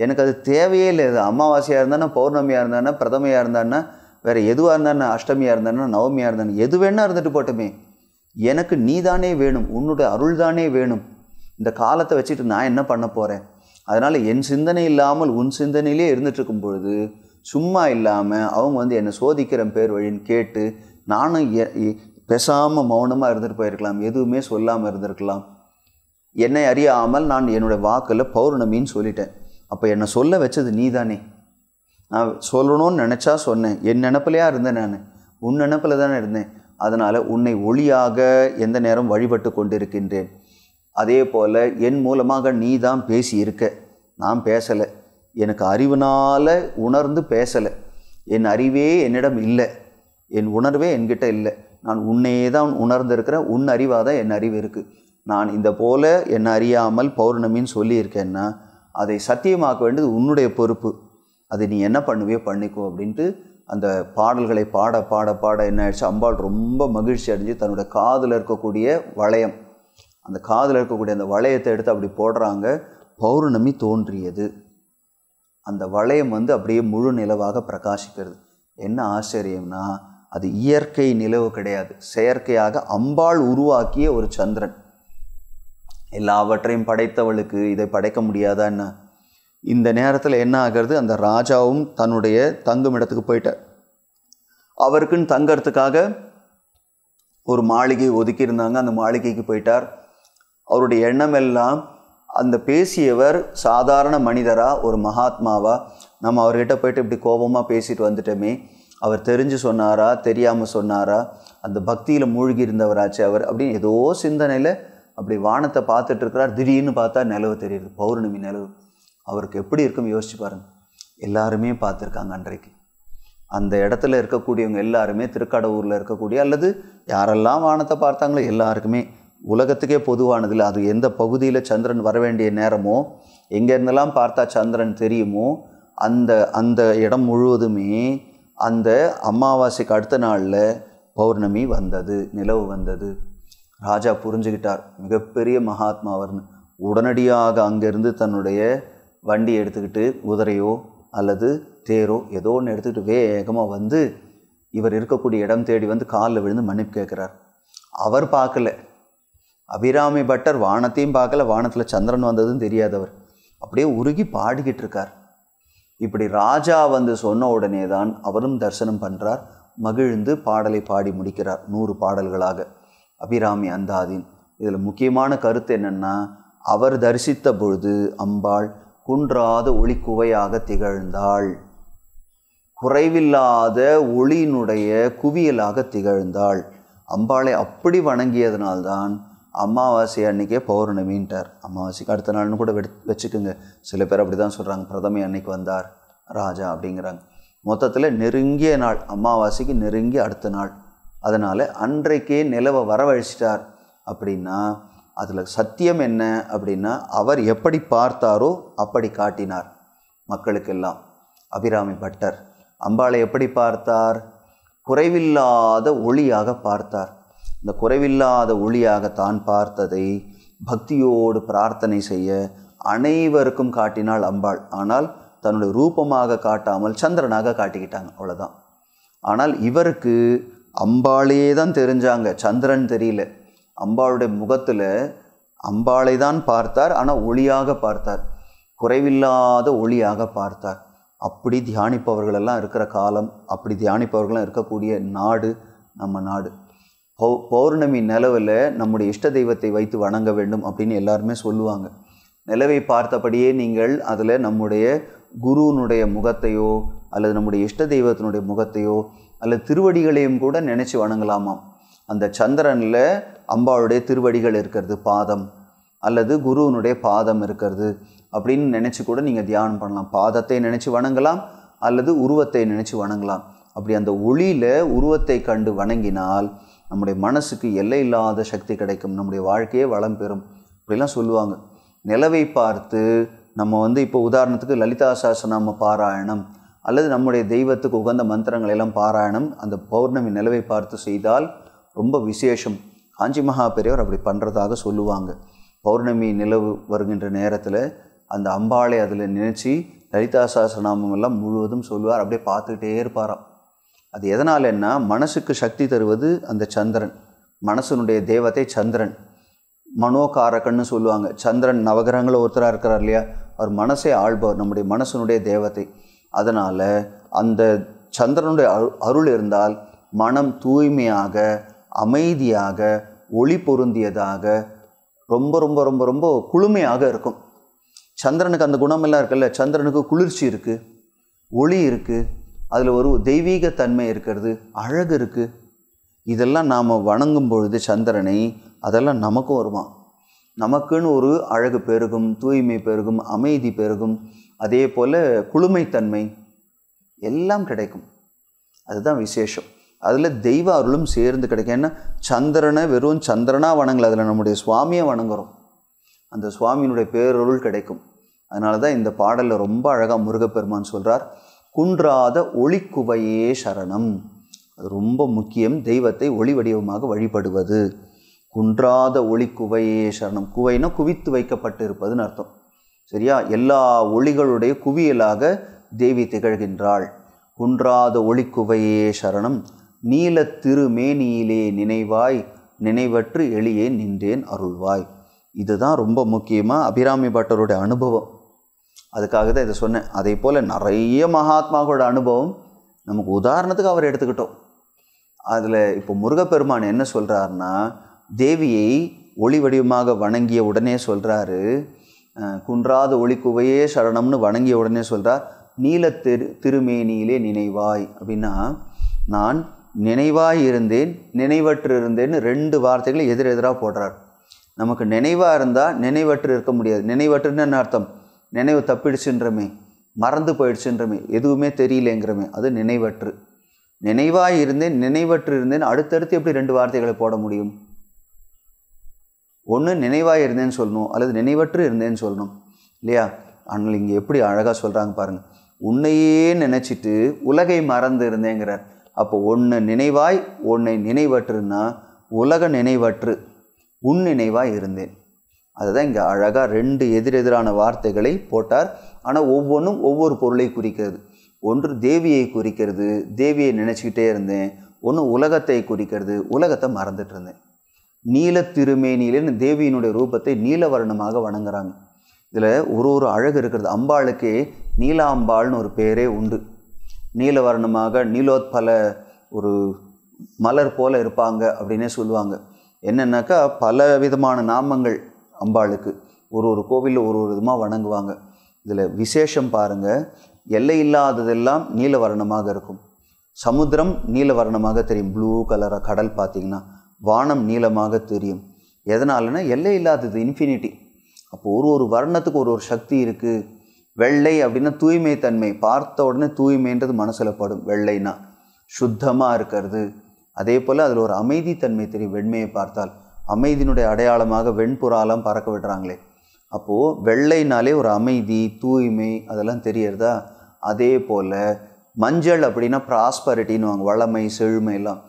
[SPEAKER 1] எனக்கு அது தேவையே இல்லை அமாவாசையாக இருந்தானா பௌர்ணமியாக இருந்தானா பிரதமையாக இருந்தானா வேறு எதுவாக இருந்தானா அஷ்டமியாக இருந்தானா நவமியாக இருந்தானா எது வேணால் இருந்துட்டு போட்டுமே எனக்கு நீ தானே வேணும் உன்னுடைய அருள் தானே வேணும் இந்த காலத்தை வச்சுட்டு நான் என்ன பண்ண போகிறேன் அதனால் என் சிந்தனை இல்லாமல் உன் சிந்தனையிலே இருந்துகிட்ருக்கும் பொழுது சும்மா இல்லாமல் அவங்க வந்து என்னை சோதிக்கிற பேர் வழின்னு கேட்டு நானும் பேசாமல் மௌனமாக இருந்துட்டு போயிருக்கலாம் எதுவுமே சொல்லாமல் இருந்திருக்கலாம் என்னை அறியாமல் நான் என்னுடைய வாக்கில் பௌர்ணமின்னு சொல்லிட்டேன் அப்போ என்னை சொல்ல வச்சது நீ தானே நான் சொல்லணும்னு நினச்சா சொன்னேன் என் நினப்பிலையா இருந்தேன் நான் உன் நினப்பில் தானே இருந்தேன் அதனால் உன்னை ஒளியாக எந்த நேரம் வழிபட்டு கொண்டிருக்கின்றேன் அதே போல் என் மூலமாக நீ தான் பேசியிருக்க நான் பேசலை எனக்கு அறிவினால் உணர்ந்து பேசலை என் அறிவே என்னிடம் இல்லை என் உணர்வே என்கிட்ட இல்லை நான் உன்னையே தான் உணர்ந்திருக்கிறேன் உன் அறிவாக தான் என் அறிவு இருக்குது நான் இந்த போல் என்னை அறியாமல் பௌர்ணமின்னு சொல்லியிருக்கேன்னா அதை சத்தியமாக்க வேண்டியது உன்னுடைய பொறுப்பு அதை நீ என்ன பண்ணுவியோ பண்ணிக்கோ அப்படின்ட்டு அந்த பாடல்களை பாட பாட பாட என்ன ஆயிடுச்சு அம்பாள் ரொம்ப மகிழ்ச்சி அடைஞ்சு தன்னோட காதில் இருக்கக்கூடிய வளையம் அந்த காதில் இருக்கக்கூடிய அந்த வளையத்தை எடுத்து அப்படி போடுறாங்க பௌர்ணமி தோன்றியது அந்த வளையம் வந்து அப்படியே முழு நிலவாக பிரகாசிக்கிறது என்ன ஆச்சரியம்னா அது இயற்கை நிலவு கிடையாது செயற்கையாக அம்பாள் உருவாக்கிய ஒரு சந்திரன் எல்லாவற்றையும் படைத்தவளுக்கு இதை படைக்க முடியாதா என்ன இந்த நேரத்தில் என்ன ஆகிறது அந்த ராஜாவும் தன்னுடைய தங்கும் இடத்துக்கு போயிட்டார் அவருக்குன்னு தங்கறதுக்காக ஒரு மாளிகை ஒதுக்கியிருந்தாங்க அந்த மாளிகைக்கு போயிட்டார் அவருடைய எண்ணம் எல்லாம் அந்த பேசியவர் சாதாரண மனிதரா ஒரு மகாத்மாவா நம்ம அவர்கிட்ட போயிட்டு இப்படி கோபமாக பேசிட்டு வந்துட்டோமே அவர் தெரிஞ்சு சொன்னாரா தெரியாமல் சொன்னாரா அந்த பக்தியில் மூழ்கி இருந்தவராச்சு அவர் அப்படின்னு ஏதோ சிந்தனையில் அப்படி வானத்தை பார்த்துட்டு இருக்கிறார் திடீர்னு பார்த்தா நிலவு தெரியுது பௌர்ணமி நிலவு அவருக்கு எப்படி இருக்குன்னு யோசிச்சு பாருங்கள் எல்லாருமே பார்த்துருக்காங்க அன்றைக்கு அந்த இடத்துல இருக்கக்கூடியவங்க எல்லாருமே திருக்கடவுரில் இருக்கக்கூடிய அல்லது யாரெல்லாம் வானத்தை பார்த்தாங்களோ எல்லாருக்குமே உலகத்துக்கே பொதுவானதில்லை அது எந்த பகுதியில் சந்திரன் வர வேண்டிய நேரமோ எங்கேருந்தெல்லாம் பார்த்தா சந்திரன் தெரியுமோ அந்த அந்த இடம் முழுவதுமே அந்த அமாவாசைக்கு அடுத்த நாளில் பௌர்ணமி வந்தது நிலவு வந்தது ராஜா புரிஞ்சுக்கிட்டார் மிகப்பெரிய மகாத்மா அவர்னு உடனடியாக அங்கேருந்து தன்னுடைய வண்டி எடுத்துக்கிட்டு குதிரையோ அல்லது தேரோ ஏதோ ஒன்று எடுத்துக்கிட்டு வேகமாக வந்து இவர் இருக்கக்கூடிய இடம் தேடி வந்து காலில் விழுந்து மன்னிப்பு கேட்குறார் அவர் பார்க்கல அபிராமி பட்டர் வானத்தையும் பார்க்கல வானத்தில் சந்திரன் வந்ததும் தெரியாதவர் அப்படியே உருகி பாடிக்கிட்டு இருக்கார் இப்படி ராஜா வந்து சொன்ன உடனே தான் அவரும் தரிசனம் பண்ணுறார் மகிழ்ந்து பாடலை பாடி முடிக்கிறார் நூறு பாடல்களாக அபிராமி அந்தாதின் இதில் முக்கியமான கருத்து என்னென்னா அவர் தரிசித்த பொழுது அம்பாள் குன்றாத ஒளி குவையாக திகழ்ந்தாள் குறைவில்லாத ஒளியினுடைய குவியலாக திகழ்ந்தாள் அம்பாளை அப்படி வணங்கியதனால்தான் அமாவாசை அன்னைக்கே பௌர்ணமின்ட்டார் அமாவாசைக்கு அடுத்த நாள்னு கூட வச்சுக்கோங்க சில பேர் அப்படி தான் சொல்கிறாங்க பிரதமை அன்னைக்கு வந்தார் ராஜா அப்படிங்கிறாங்க மொத்தத்தில் நெருங்கிய நாள் அமாவாசைக்கு நெருங்கி அடுத்த நாள் அதனால் அன்றைக்கே நிலவை வரவழைச்சிட்டார் அப்படின்னா அதில் சத்தியம் என்ன அப்படின்னா அவர் எப்படி பார்த்தாரோ அப்படி காட்டினார் மக்களுக்கெல்லாம் அபிராமி பட்டர் அம்பாளை எப்படி பார்த்தார் குறைவில்லாத ஒளியாக பார்த்தார் இந்த குறைவில்லாத ஒளியாக தான் பார்த்ததை பக்தியோடு பிரார்த்தனை செய்ய அனைவருக்கும் காட்டினாள் அம்பாள் ஆனால் தன்னுடைய ரூபமாக காட்டாமல் சந்திரனாக காட்டிக்கிட்டாங்க அவ்வளோதான் ஆனால் இவருக்கு அம்பாளையே தான் தெரிஞ்சாங்க சந்திரன் தெரியல அம்பாளுடைய முகத்தில் அம்பாளை தான் பார்த்தார் ஆனால் ஒளியாக பார்த்தார் குறைவில்லாத ஒளியாக பார்த்தார் அப்படி தியானிப்பவர்களெல்லாம் இருக்கிற காலம் அப்படி தியானிப்பவர்களெலாம் இருக்கக்கூடிய நாடு நம்ம நாடு பௌ பௌர்ணமி நிலவில் நம்முடைய இஷ்ட தெய்வத்தை வைத்து வணங்க வேண்டும் அப்படின்னு எல்லாருமே சொல்லுவாங்க நிலவை பார்த்தபடியே நீங்கள் அதில் நம்முடைய குருனுடைய முகத்தையோ அல்லது நம்முடைய இஷ்ட தெய்வத்தினுடைய முகத்தையோ அல்ல திருவடிகளையும் கூட நினச்சி வணங்கலாமாம் அந்த சந்திரனில் அம்பாளுடைய திருவடிகள் இருக்கிறது பாதம் அல்லது குருவனுடைய பாதம் இருக்கிறது அப்படின்னு நினச்சி கூட நீங்கள் தியானம் பண்ணலாம் பாதத்தை நினச்சி வணங்கலாம் அல்லது உருவத்தை நினச்சி வணங்கலாம் அப்படி அந்த ஒளியில் உருவத்தை கண்டு வணங்கினால் நம்முடைய மனசுக்கு எல்லை இல்லாத சக்தி கிடைக்கும் நம்முடைய வாழ்க்கையே வளம் பெறும் அப்படிலாம் சொல்லுவாங்க நிலவை பார்த்து நம்ம வந்து இப்போ உதாரணத்துக்கு லலிதா சாசனாம பாராயணம் அல்லது நம்முடைய தெய்வத்துக்கு உகந்த மந்திரங்கள் எல்லாம் பாராயணம் அந்த பௌர்ணமி நிலவை பார்த்து செய்தால் ரொம்ப விசேஷம் காஞ்சி மகா பெரியவர் அப்படி பண்ணுறதாக சொல்லுவாங்க பௌர்ணமி நிலவு வருகின்ற நேரத்தில் அந்த அம்பாளை அதில் நினச்சி லலிதா சாஸ்திரநாமம் எல்லாம் முழுவதும் சொல்லுவார் அப்படியே பார்த்துக்கிட்டே இருப்பாராம் அது எதனால் என்ன மனசுக்கு சக்தி தருவது அந்த சந்திரன் மனசனுடைய தெய்வத்தை சந்திரன் மனோகாரகன்னு சொல்லுவாங்க சந்திரன் நவகிரகங்களில் ஒருத்தராக இருக்கிறார் இல்லையா அவர் மனசை ஆள்பவர் நம்முடைய மனசனுடைய தேவத்தை அதனால் அந்த சந்திரனுடைய அருள் இருந்தால் மனம் தூய்மையாக அமைதியாக ஒளி பொருந்தியதாக ரொம்ப ரொம்ப ரொம்ப ரொம்ப குளுமையாக இருக்கும் சந்திரனுக்கு அந்த குணமெல்லாம் இருக்குல்ல சந்திரனுக்கு குளிர்ச்சி இருக்குது ஒளி இருக்குது அதில் ஒரு தெய்வீகத்தன்மை இருக்கிறது அழகு இருக்குது இதெல்லாம் நாம் வணங்கும் பொழுது சந்திரனை அதெல்லாம் நமக்கும் வருமா நமக்குன்னு ஒரு அழகு பெருகும் தூய்மை பெருகும் அமைதி பெருகும் அதே போல் குளுமைத்தன்மை எல்லாம் கிடைக்கும் அதுதான் விசேஷம் அதில் தெய்வ அருளும் சேர்ந்து கிடைக்கும் ஏன்னா சந்திரனை வெறும் சந்திரனாக வணங்கல அதில் நம்முடைய சுவாமியை வணங்குறோம் அந்த சுவாமியினுடைய பேரருள் கிடைக்கும் அதனால தான் இந்த பாடலில் ரொம்ப அழகாக முருகப்பெருமான் சொல்கிறார் குன்றாத ஒளிக்குவையே சரணம் அது ரொம்ப முக்கியம் தெய்வத்தை ஒளி வடிவமாக வழிபடுவது குன்றாத ஒளி குவையே சரணம் குவைனா குவித்து வைக்கப்பட்டு இருப்பதுன்னு அர்த்தம் சரியா எல்லா ஒளிகளுடைய குவியலாக தேவி திகழ்கின்றாள் குன்றாத ஒளிக்குவையே சரணம் நீல திருமேனியிலே நினைவாய் நினைவற்று எளியே நின்றேன் அருள்வாய் இதுதான் ரொம்ப முக்கியமாக அபிராமி பட்டருடைய அனுபவம் அதுக்காக தான் இதை சொன்னேன் அதே போல் நிறைய மகாத்மாவோட அனுபவம் நமக்கு உதாரணத்துக்கு அவர் எடுத்துக்கிட்டோம் அதில் இப்போ முருகப்பெருமான் என்ன சொல்கிறாருன்னா தேவியை ஒளி வடிவமாக வணங்கிய உடனே சொல்கிறாரு குன்றாத ஒளிக்குவையே சரணம்னு வணங்கிய உடனே சொல்கிறார் நீல திரு திருமேனியிலே நினைவாய் அப்படின்னா நான் நினைவாய் இருந்தேன் நினைவற்று இருந்தேன்னு ரெண்டு வார்த்தைகளை எதிரெதிராக போடுறார் நமக்கு நினைவாக இருந்தால் நினைவற்று இருக்க முடியாது நினைவற்றுன்னு என்ன அர்த்தம் நினைவு தப்பிடுச்சுன்றமே மறந்து போயிடுச்சுன்றமே எதுவுமே தெரியலங்கிறமே அது நினைவற்று நினைவாக இருந்தேன் நினைவற்று இருந்தேன் அடுத்தடுத்து எப்படி ரெண்டு வார்த்தைகளை போட முடியும் ஒன்று நினைவாக இருந்தேன்னு சொல்லணும் அல்லது நினைவற்று இருந்தேன்னு சொல்லணும் இல்லையா ஆனால் இங்கே எப்படி அழகாக சொல்கிறாங்க பாருங்கள் உன்னையே நினச்சிட்டு உலகை மறந்து இருந்தேங்கிறார் அப்போ ஒன்று நினைவாய் ஒன்னை நினைவற்றுன்னா உலக நினைவற்று உன் நினைவாய் இருந்தேன் அதுதான் இங்கே அழகாக ரெண்டு எதிரெதிரான வார்த்தைகளை போட்டார் ஆனால் ஒவ்வொன்றும் ஒவ்வொரு பொருளை குறிக்கிறது ஒன்று தேவியை குறிக்கிறது தேவியை நினச்சிக்கிட்டே இருந்தேன் ஒன்று உலகத்தை குறிக்கிறது உலகத்தை மறந்துட்டு இருந்தேன் நீல திருமேனியிலே தேவியினுடைய ரூபத்தை நீல வர்ணமாக வணங்குறாங்க இதில் ஒரு ஒரு அழகு இருக்கிறது அம்பாளுக்கே நீல அம்பாள்னு ஒரு பேரே உண்டு நீலவர்ணமாக நீலோத்பல ஒரு மலர் போல இருப்பாங்க அப்படின்னே சொல்லுவாங்க என்னென்னாக்கா பல விதமான நாமங்கள் அம்பாளுக்கு ஒரு ஒரு கோவிலில் ஒரு ஒரு விதமாக வணங்குவாங்க இதில் விசேஷம் பாருங்கள் எல்லை இல்லாததெல்லாம் நீலவர்ணமாக இருக்கும் சமுத்திரம் நீலவர்ணமாக தெரியும் ப்ளூ கலராக கடல் பார்த்திங்கன்னா வானம் நீளமாக தெரியும் எதனாலனா எல்லை இல்லாதது இன்ஃபினிட்டி அப்போ ஒரு ஒரு வர்ணத்துக்கு ஒரு ஒரு சக்தி இருக்குது வெள்ளை அப்படின்னா தூய்மை தன்மை பார்த்த உடனே தூய்மைன்றது மனசில் படும் வெள்ளைனா சுத்தமாக இருக்கிறது அதே போல் அதில் ஒரு அமைதி தன்மை தெரியும் வெண்மையை பார்த்தால் அமைதியினுடைய அடையாளமாக வெண்புறாலாம் பறக்க விடுறாங்களே அப்போது வெள்ளைனாலே ஒரு அமைதி தூய்மை அதெல்லாம் தெரியறதா அதே போல் மஞ்சள் அப்படின்னா ப்ராஸ்பரிட்டின்னு வாங்க வளமை எல்லாம்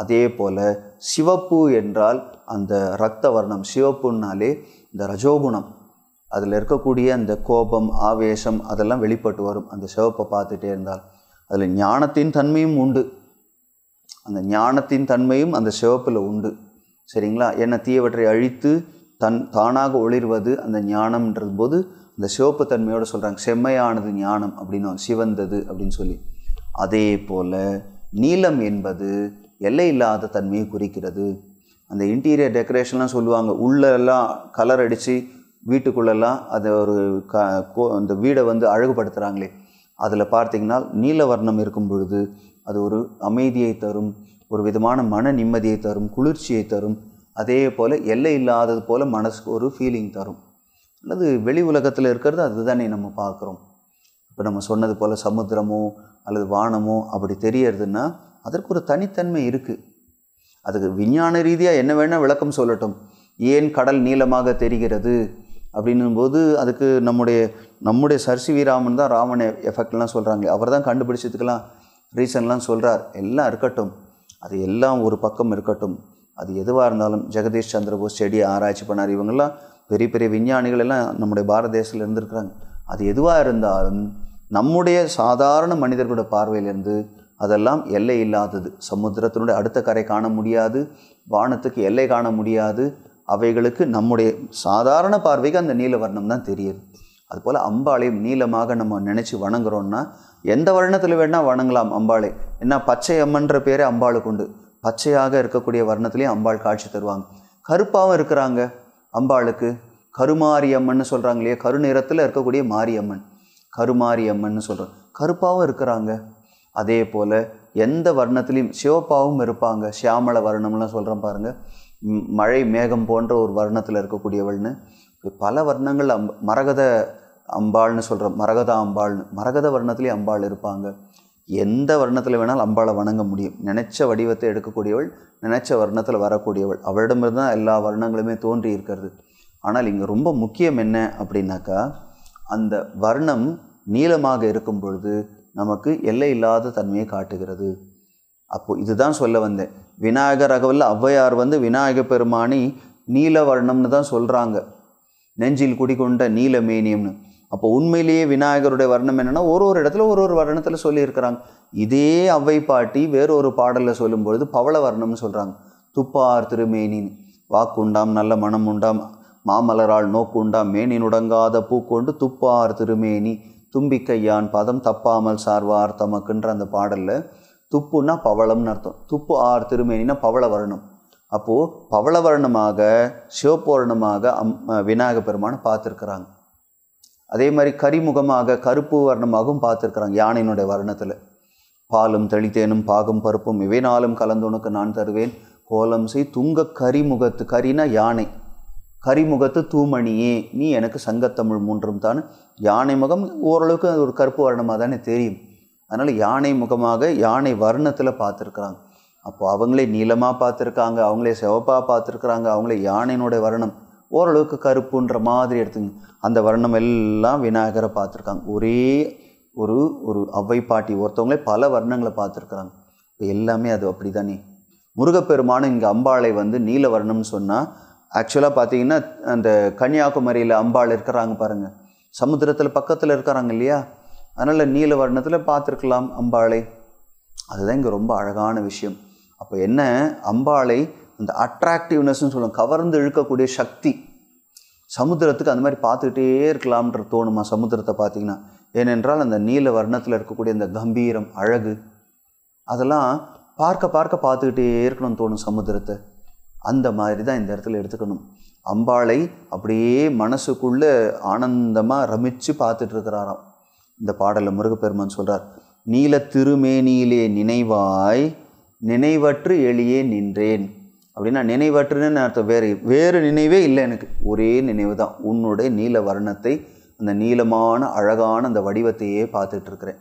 [SPEAKER 1] அதே போல் சிவப்பு என்றால் அந்த ரத்த வர்ணம் சிவப்புனாலே இந்த ரஜோகுணம் அதில் இருக்கக்கூடிய அந்த கோபம் ஆவேசம் அதெல்லாம் வெளிப்பட்டு வரும் அந்த சிவப்பை பார்த்துட்டே இருந்தால் அதில் ஞானத்தின் தன்மையும் உண்டு அந்த ஞானத்தின் தன்மையும் அந்த சிவப்பில் உண்டு சரிங்களா என்ன தீயவற்றை அழித்து தன் தானாக ஒளிர்வது அந்த ஞானம்ன்றது போது அந்த சிவப்பு தன்மையோடு சொல்கிறாங்க செம்மையானது ஞானம் அப்படின்னு சிவந்தது அப்படின்னு சொல்லி அதே போல் நீலம் என்பது எல்லை இல்லாத தன்மையை குறிக்கிறது அந்த இன்டீரியர் டெக்கரேஷன்லாம் சொல்லுவாங்க உள்ளெல்லாம் கலர் அடித்து வீட்டுக்குள்ளெல்லாம் அதை ஒரு க அந்த வீடை வந்து அழகுபடுத்துகிறாங்களே அதில் பார்த்திங்கன்னா நீல வர்ணம் இருக்கும் பொழுது அது ஒரு அமைதியை தரும் ஒரு விதமான மன நிம்மதியை தரும் குளிர்ச்சியை தரும் அதே போல் எல்லை இல்லாதது போல் மனசுக்கு ஒரு ஃபீலிங் தரும் அல்லது வெளி உலகத்தில் இருக்கிறது அதுதானே நம்ம பார்க்குறோம் இப்போ நம்ம சொன்னது போல் சமுத்திரமோ அல்லது வானமோ அப்படி தெரியறதுன்னா அதற்கு ஒரு தனித்தன்மை இருக்குது அதுக்கு விஞ்ஞான ரீதியாக என்ன வேணால் விளக்கம் சொல்லட்டும் ஏன் கடல் நீளமாக தெரிகிறது அப்படின்னும்போது அதுக்கு நம்முடைய நம்முடைய சர்சி வீராமன் தான் ராமன் எஃபெக்ட்லாம் சொல்கிறாங்க அவர் தான் கண்டுபிடிச்சதுக்கெல்லாம் ரீசன்லாம் சொல்கிறார் எல்லாம் இருக்கட்டும் அது எல்லாம் ஒரு பக்கம் இருக்கட்டும் அது எதுவாக இருந்தாலும் ஜெகதீஷ் சந்திரபோஸ் செடியை ஆராய்ச்சி பண்ணார் இவங்கெல்லாம் பெரிய பெரிய விஞ்ஞானிகள் எல்லாம் நம்முடைய பாரத தேசத்தில் இருந்திருக்கிறாங்க அது எதுவாக இருந்தாலும் நம்முடைய சாதாரண மனிதர்களோட பார்வையிலேருந்து அதெல்லாம் எல்லை இல்லாதது சமுத்திரத்தினுடைய அடுத்த கரை காண முடியாது வானத்துக்கு எல்லை காண முடியாது அவைகளுக்கு நம்முடைய சாதாரண பார்வைக்கு அந்த நீல வர்ணம் தான் தெரியுது அதுபோல் அம்பாளையும் நீளமாக நம்ம நினச்சி வணங்குறோன்னா எந்த வர்ணத்தில் வேணால் வணங்கலாம் அம்பாளை ஏன்னா பச்சை அம்மன்ற பேரே அம்பாளுக்கு உண்டு பச்சையாக இருக்கக்கூடிய வர்ணத்துலேயும் அம்பாள் காட்சி தருவாங்க கருப்பாகவும் இருக்கிறாங்க அம்பாளுக்கு கருமாரியம்மன் சொல்கிறாங்க இல்லையா கருநிறத்தில் இருக்கக்கூடிய மாரியம்மன் கருமாரியம்மன் சொல்கிறோம் கருப்பாகவும் இருக்கிறாங்க அதே போல் எந்த வர்ணத்துலேயும் சிவப்பாகவும் இருப்பாங்க சியாமள வர்ணம்லாம் சொல்கிறேன் பாருங்கள் மழை மேகம் போன்ற ஒரு வர்ணத்தில் இருக்கக்கூடியவள்னு பல வர்ணங்கள் அம் மரகத அம்பாள்னு சொல்கிறோம் மரகத அம்பாள்னு மரகத வர்ணத்துலேயும் அம்பாள் இருப்பாங்க எந்த வர்ணத்தில் வேணாலும் அம்பாளை வணங்க முடியும் நினைச்ச வடிவத்தை எடுக்கக்கூடியவள் நினைச்ச வர்ணத்தில் வரக்கூடியவள் அவளிடமிருந்து தான் எல்லா வர்ணங்களுமே தோன்றி இருக்கிறது ஆனால் இங்கே ரொம்ப முக்கியம் என்ன அப்படின்னாக்கா அந்த வர்ணம் நீளமாக இருக்கும் பொழுது நமக்கு எல்லை இல்லாத தன்மையை காட்டுகிறது அப்போது இதுதான் சொல்ல வந்தேன் விநாயகர் ரகவல்ல ஔவையார் வந்து விநாயக பெருமானி நீல வர்ணம்னு தான் சொல்கிறாங்க நெஞ்சில் குடிகொண்ட மேனியம்னு அப்போ உண்மையிலேயே விநாயகருடைய வர்ணம் என்னென்னா ஒரு ஒரு இடத்துல ஒரு ஒரு வர்ணத்தில் சொல்லியிருக்கிறாங்க இதே அவ்வை பாட்டி வேறொரு பாடலில் சொல்லும்பொழுது பவள வர்ணம்னு சொல்கிறாங்க துப்பார் திருமேனின்னு வாக்குண்டாம் நல்ல மனம் உண்டாம் மாமலரால் நோக்குண்டாம் உடங்காத பூக்கொண்டு துப்பார் திருமேனி தும்பிக்கையான் பதம் தப்பாமல் சார்வார் தமக்குன்ற அந்த பாடலில் துப்புன்னா பவளம்னு அர்த்தம் துப்பு ஆர் திருமேனினா பவள வரணும் அப்போது பவளவர்ணமாக சிவப்போர்ணமாக அம் விநாயக பெருமானை பார்த்துருக்குறாங்க அதே மாதிரி கரிமுகமாக கருப்பு வர்ணமாகவும் பார்த்துருக்குறாங்க யானையினுடைய வர்ணத்தில் பாலும் தெளித்தேனும் பாகும் பருப்பும் இவை நாளும் கலந்து உனக்கு நான் தருவேன் கோலம் செய் துங்க கரிமுகத்து கரினா யானை கரிமுகத்து தூமணியே நீ எனக்கு சங்கத்தமிழ் மூன்றும் தான் யானை முகம் ஓரளவுக்கு அது ஒரு கருப்பு வர்ணமாக தானே தெரியும் அதனால் யானை முகமாக யானை வர்ணத்தில் பார்த்துருக்குறாங்க அப்போ அவங்களே நீளமாக பார்த்துருக்காங்க அவங்களே சிவப்பாக பார்த்துருக்குறாங்க அவங்களே யானையினுடைய வர்ணம் ஓரளவுக்கு கருப்புன்ற மாதிரி எடுத்துங்க அந்த வர்ணம் எல்லாம் விநாயகரை பார்த்துருக்காங்க ஒரே ஒரு ஒரு அவ்வை பாட்டி ஒருத்தவங்களே பல வர்ணங்களை பார்த்துருக்குறாங்க இப்போ எல்லாமே அது அப்படி தானே முருகப்பெருமானும் இங்கே அம்பாளை வந்து நீல வர்ணம்னு சொன்னால் ஆக்சுவலாக பார்த்தீங்கன்னா அந்த கன்னியாகுமரியில் அம்பாள் இருக்கிறாங்க பாருங்கள் சமுத்திரத்தில் பக்கத்தில் இருக்கிறாங்க இல்லையா அதனால் நீல வர்ணத்தில் பார்த்துருக்கலாம் அம்பாளை அதுதான் இங்கே ரொம்ப அழகான விஷயம் அப்போ என்ன அம்பாளை அந்த அட்ராக்டிவ்னஸ்ன்னு சொல்லுவோம் கவர்ந்து இழுக்கக்கூடிய சக்தி சமுத்திரத்துக்கு அந்த மாதிரி பார்த்துக்கிட்டே இருக்கலாம்ன்ற தோணுமா சமுத்திரத்தை பார்த்தீங்கன்னா ஏனென்றால் அந்த நீல வர்ணத்தில் இருக்கக்கூடிய அந்த கம்பீரம் அழகு அதெல்லாம் பார்க்க பார்க்க பார்த்துக்கிட்டே இருக்கணும்னு தோணும் சமுத்திரத்தை அந்த மாதிரி தான் இந்த இடத்துல எடுத்துக்கணும் அம்பாளை அப்படியே மனசுக்குள்ளே ஆனந்தமாக ரமித்து பார்த்துட்ருக்கிறாராம் இந்த பாடலில் முருகப்பெருமான் சொல்கிறார் நீல திருமேனியிலே நினைவாய் நினைவற்று எளியே நின்றேன் அப்படின்னா நினைவற்றுன்னு அர்த்தம் வேறு வேறு நினைவே இல்லை எனக்கு ஒரே நினைவு தான் உன்னுடைய நீல வர்ணத்தை அந்த நீளமான அழகான அந்த வடிவத்தையே பார்த்துட்ருக்கிறேன்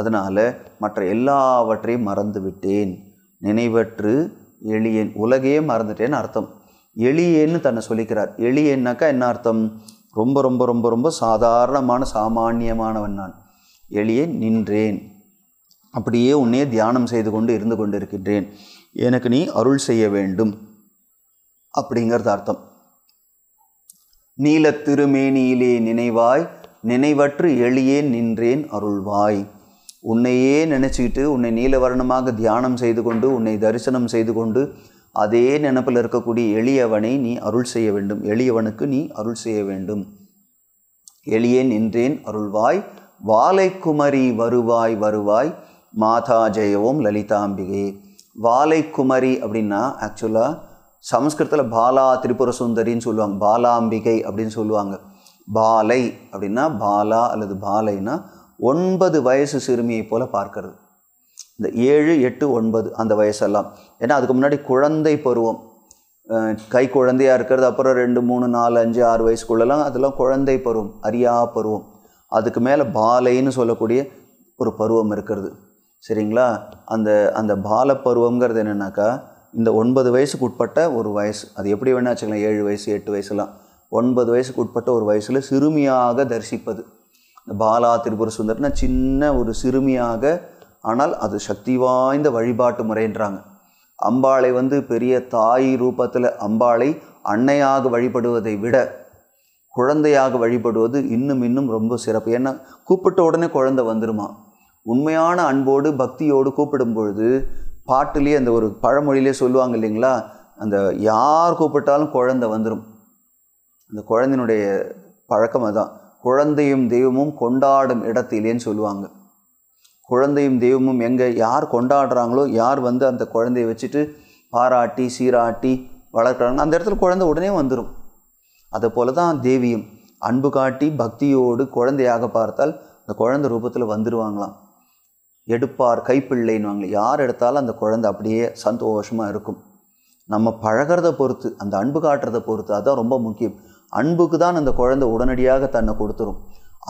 [SPEAKER 1] அதனால் மற்ற எல்லாவற்றையும் மறந்து விட்டேன் நினைவற்று எளியேன் உலகையே மறந்துட்டேன்னு அர்த்தம் எளியேன்னு தன்னை சொல்லிக்கிறார் எளியேன்னாக்கா என்ன அர்த்தம் ரொம்ப ரொம்ப ரொம்ப ரொம்ப சாதாரணமான சாமானியமானவன் நான் எளியே நின்றேன் அப்படியே உன்னே தியானம் செய்து கொண்டு இருந்து கொண்டு இருக்கின்றேன் எனக்கு நீ அருள் செய்ய வேண்டும் அப்படிங்கிறது அர்த்தம் நீல திருமேனியிலே நினைவாய் நினைவற்று எளியே நின்றேன் அருள்வாய் உன்னையே நினச்சிக்கிட்டு உன்னை நீலவர்ணமாக தியானம் செய்து கொண்டு உன்னை தரிசனம் செய்து கொண்டு அதே நினப்பில் இருக்கக்கூடிய எளியவனை நீ அருள் செய்ய வேண்டும் எளியவனுக்கு நீ அருள் செய்ய வேண்டும் எளியேன் என்றேன் அருள்வாய் வாலைக்குமரி வருவாய் வருவாய் மாதா ஜெயவோம் லலிதாம்பிகே வாலைக்குமரி அப்படின்னா ஆக்சுவலாக சமஸ்கிருதத்தில் பாலா திரிபுர சுந்தரின்னு சொல்லுவாங்க பாலாம்பிகை அப்படின்னு சொல்லுவாங்க பாலை அப்படின்னா பாலா அல்லது பாலைனா ஒன்பது வயசு சிறுமியை போல பார்க்கறது இந்த ஏழு எட்டு ஒன்பது அந்த வயசெல்லாம் ஏன்னா அதுக்கு முன்னாடி குழந்தை பருவம் கை குழந்தையாக இருக்கிறது அப்புறம் ரெண்டு மூணு நாலு அஞ்சு ஆறு வயசுக்குள்ளெல்லாம் அதெல்லாம் குழந்தை பருவம் அரியா பருவம் அதுக்கு மேலே பாலைன்னு சொல்லக்கூடிய ஒரு பருவம் இருக்கிறது சரிங்களா அந்த அந்த பால பருவங்கிறது என்னென்னாக்கா இந்த ஒன்பது வயசுக்கு உட்பட்ட ஒரு வயசு அது எப்படி வேணா வச்சுக்கலாம் ஏழு வயசு எட்டு வயசுலாம் ஒன்பது வயசுக்கு உட்பட்ட ஒரு வயசில் சிறுமியாக தரிசிப்பது இந்த பாலா திரிபுர சுந்தர்னா சின்ன ஒரு சிறுமியாக ஆனால் அது சக்தி வாய்ந்த வழிபாட்டு முறைன்றாங்க அம்பாளை வந்து பெரிய தாய் ரூபத்தில் அம்பாளை அன்னையாக வழிபடுவதை விட குழந்தையாக வழிபடுவது இன்னும் இன்னும் ரொம்ப சிறப்பு ஏன்னா கூப்பிட்ட உடனே குழந்தை வந்துருமா உண்மையான அன்போடு பக்தியோடு கூப்பிடும் பொழுது பாட்டுலேயே அந்த ஒரு பழமொழியிலே சொல்லுவாங்க இல்லைங்களா அந்த யார் கூப்பிட்டாலும் குழந்தை வந்துடும் அந்த குழந்தையினுடைய பழக்கம் அதுதான் குழந்தையும் தெய்வமும் கொண்டாடும் இல்லைன்னு சொல்லுவாங்க குழந்தையும் தெய்வமும் எங்கே யார் கொண்டாடுறாங்களோ யார் வந்து அந்த குழந்தைய வச்சுட்டு பாராட்டி சீராட்டி வளர்க்குறாங்க அந்த இடத்துல குழந்தை உடனே வந்துடும் அதை போல தான் தேவியும் அன்பு காட்டி பக்தியோடு குழந்தையாக பார்த்தால் அந்த குழந்தை ரூபத்தில் வந்துடுவாங்களாம் எடுப்பார் கைப்பிள்ளைன்னு யார் எடுத்தாலும் அந்த குழந்தை அப்படியே சந்தோஷமாக இருக்கும் நம்ம பழகிறத பொறுத்து அந்த அன்பு காட்டுறதை பொறுத்து அதுதான் ரொம்ப முக்கியம் அன்புக்கு தான் அந்த குழந்தை உடனடியாக தன்னை கொடுத்துரும்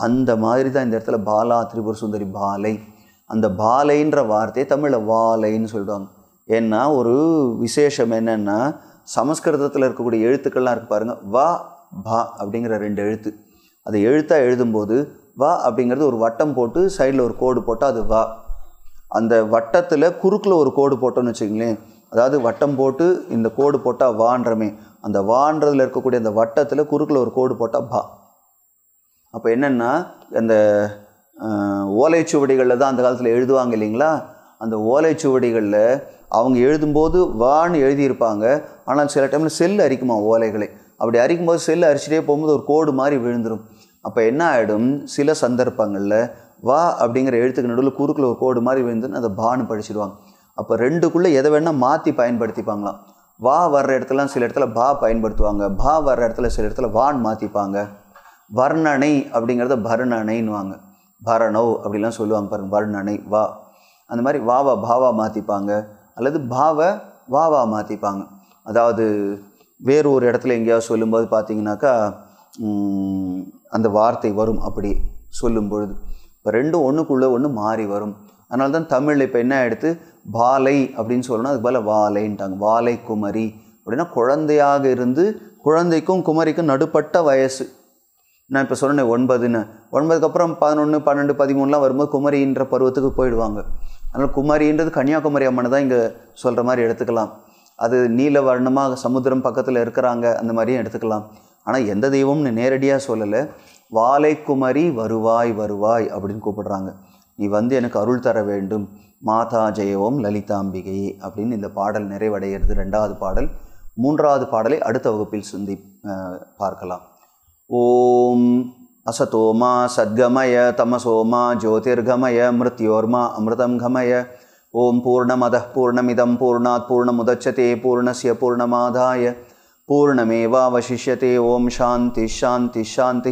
[SPEAKER 1] அந்த மாதிரி தான் இந்த இடத்துல பாலா திரிபுர சுந்தரி பாலை அந்த பாலைன்ற வார்த்தையை தமிழில் வாலைன்னு சொல்லுவாங்க ஏன்னா ஒரு விசேஷம் என்னென்னா சமஸ்கிருதத்தில் இருக்கக்கூடிய எழுத்துக்கள்லாம் இருக்குது பாருங்கள் வா பா அப்படிங்கிற ரெண்டு எழுத்து அதை எழுத்தாக எழுதும்போது வா அப்படிங்கிறது ஒரு வட்டம் போட்டு சைடில் ஒரு கோடு போட்டால் அது வா அந்த வட்டத்தில் குறுக்கில் ஒரு கோடு போட்டோன்னு வச்சுங்களேன் அதாவது வட்டம் போட்டு இந்த கோடு போட்டால் வான்றமே அந்த வான்றதில் இருக்கக்கூடிய அந்த வட்டத்தில் குறுக்கில் ஒரு கோடு போட்டால் பா அப்போ என்னென்னா அந்த ஓலைச்சுவடிகளில் தான் அந்த காலத்தில் எழுதுவாங்க இல்லைங்களா அந்த ஓலைச்சுவடிகளில் அவங்க எழுதும்போது வான்னு எழுதியிருப்பாங்க ஆனால் சில டைமில் செல் அரிக்குமா ஓலைகளை அப்படி அரிக்கும் போது செல் அரிச்சிட்டே போகும்போது ஒரு கோடு மாதிரி விழுந்துடும் அப்போ என்ன ஆகிடும் சில சந்தர்ப்பங்களில் வா அப்படிங்கிற எழுத்துக்கு நடுவில் குறுக்கில் ஒரு கோடு மாதிரி விழுந்துன்னு அதை பான்னு படிச்சிடுவாங்க அப்போ ரெண்டுக்குள்ளே எதை வேணால் மாற்றி பயன்படுத்திப்பாங்களாம் வா வர்ற இடத்துலலாம் சில இடத்துல பா பயன்படுத்துவாங்க பா வர்ற இடத்துல சில இடத்துல வான் மாற்றிப்பாங்க வர்ணனை அப்படிங்கிறத பர்ணனைன்னுவாங்க பரணோ அப்படிலாம் சொல்லுவாங்க பாருங்க வர்ணனை வா அந்த மாதிரி வாவா பாவா மாற்றிப்பாங்க அல்லது பாவ வாவா மாற்றிப்பாங்க அதாவது வேறு ஒரு இடத்துல எங்கேயாவது சொல்லும்போது பார்த்தீங்கன்னாக்கா அந்த வார்த்தை வரும் அப்படி சொல்லும் பொழுது இப்போ ரெண்டும் ஒன்றுக்குள்ளே ஒன்று மாறி வரும் அதனால தான் தமிழ் இப்போ என்ன எடுத்து பாலை அப்படின்னு சொல்லணும் அதுக்கு வாலைன்ட்டாங்க வாலை குமரி அப்படின்னா குழந்தையாக இருந்து குழந்தைக்கும் குமரிக்கும் நடுப்பட்ட வயசு நான் இப்போ சொன்னேன் ஒன்பதுன்னு ஒன்பதுக்கப்புறம் பதினொன்று பன்னெண்டு பதிமூணுலாம் வரும்போது குமரின்ற பருவத்துக்கு போயிடுவாங்க அதனால் குமரின்றது கன்னியாகுமரி அம்மனை தான் இங்கே சொல்கிற மாதிரி எடுத்துக்கலாம் அது நீல வர்ணமாக சமுத்திரம் பக்கத்தில் இருக்கிறாங்க அந்த மாதிரியும் எடுத்துக்கலாம் ஆனால் எந்த தெய்வம்னு நேரடியாக சொல்லலை வாழைக்குமரி வருவாய் வருவாய் அப்படின்னு கூப்பிடுறாங்க நீ வந்து எனக்கு அருள் தர வேண்டும் மாதா ஜெயவோம் லலிதாம்பிகை அப்படின்னு இந்த பாடல் நிறைவடைகிறது ரெண்டாவது பாடல் மூன்றாவது பாடலை அடுத்த வகுப்பில் சிந்தி பார்க்கலாம் ஓம் அசதோமா சத்கமய தமசோமா ஜோதிர்கமய மிருத்யோர்மா அமிர்தம் கமய ஓம் பூர்ணமத பூர்ணமிதம் பூர்ணாத் பூர்ணமுதச்சதே பூர்ணசிய பூர்ணமாதாய பூர்ணமேவாவசிஷ்யதே ஓம் சாந்தி ஷாந்தி ஷாந்தி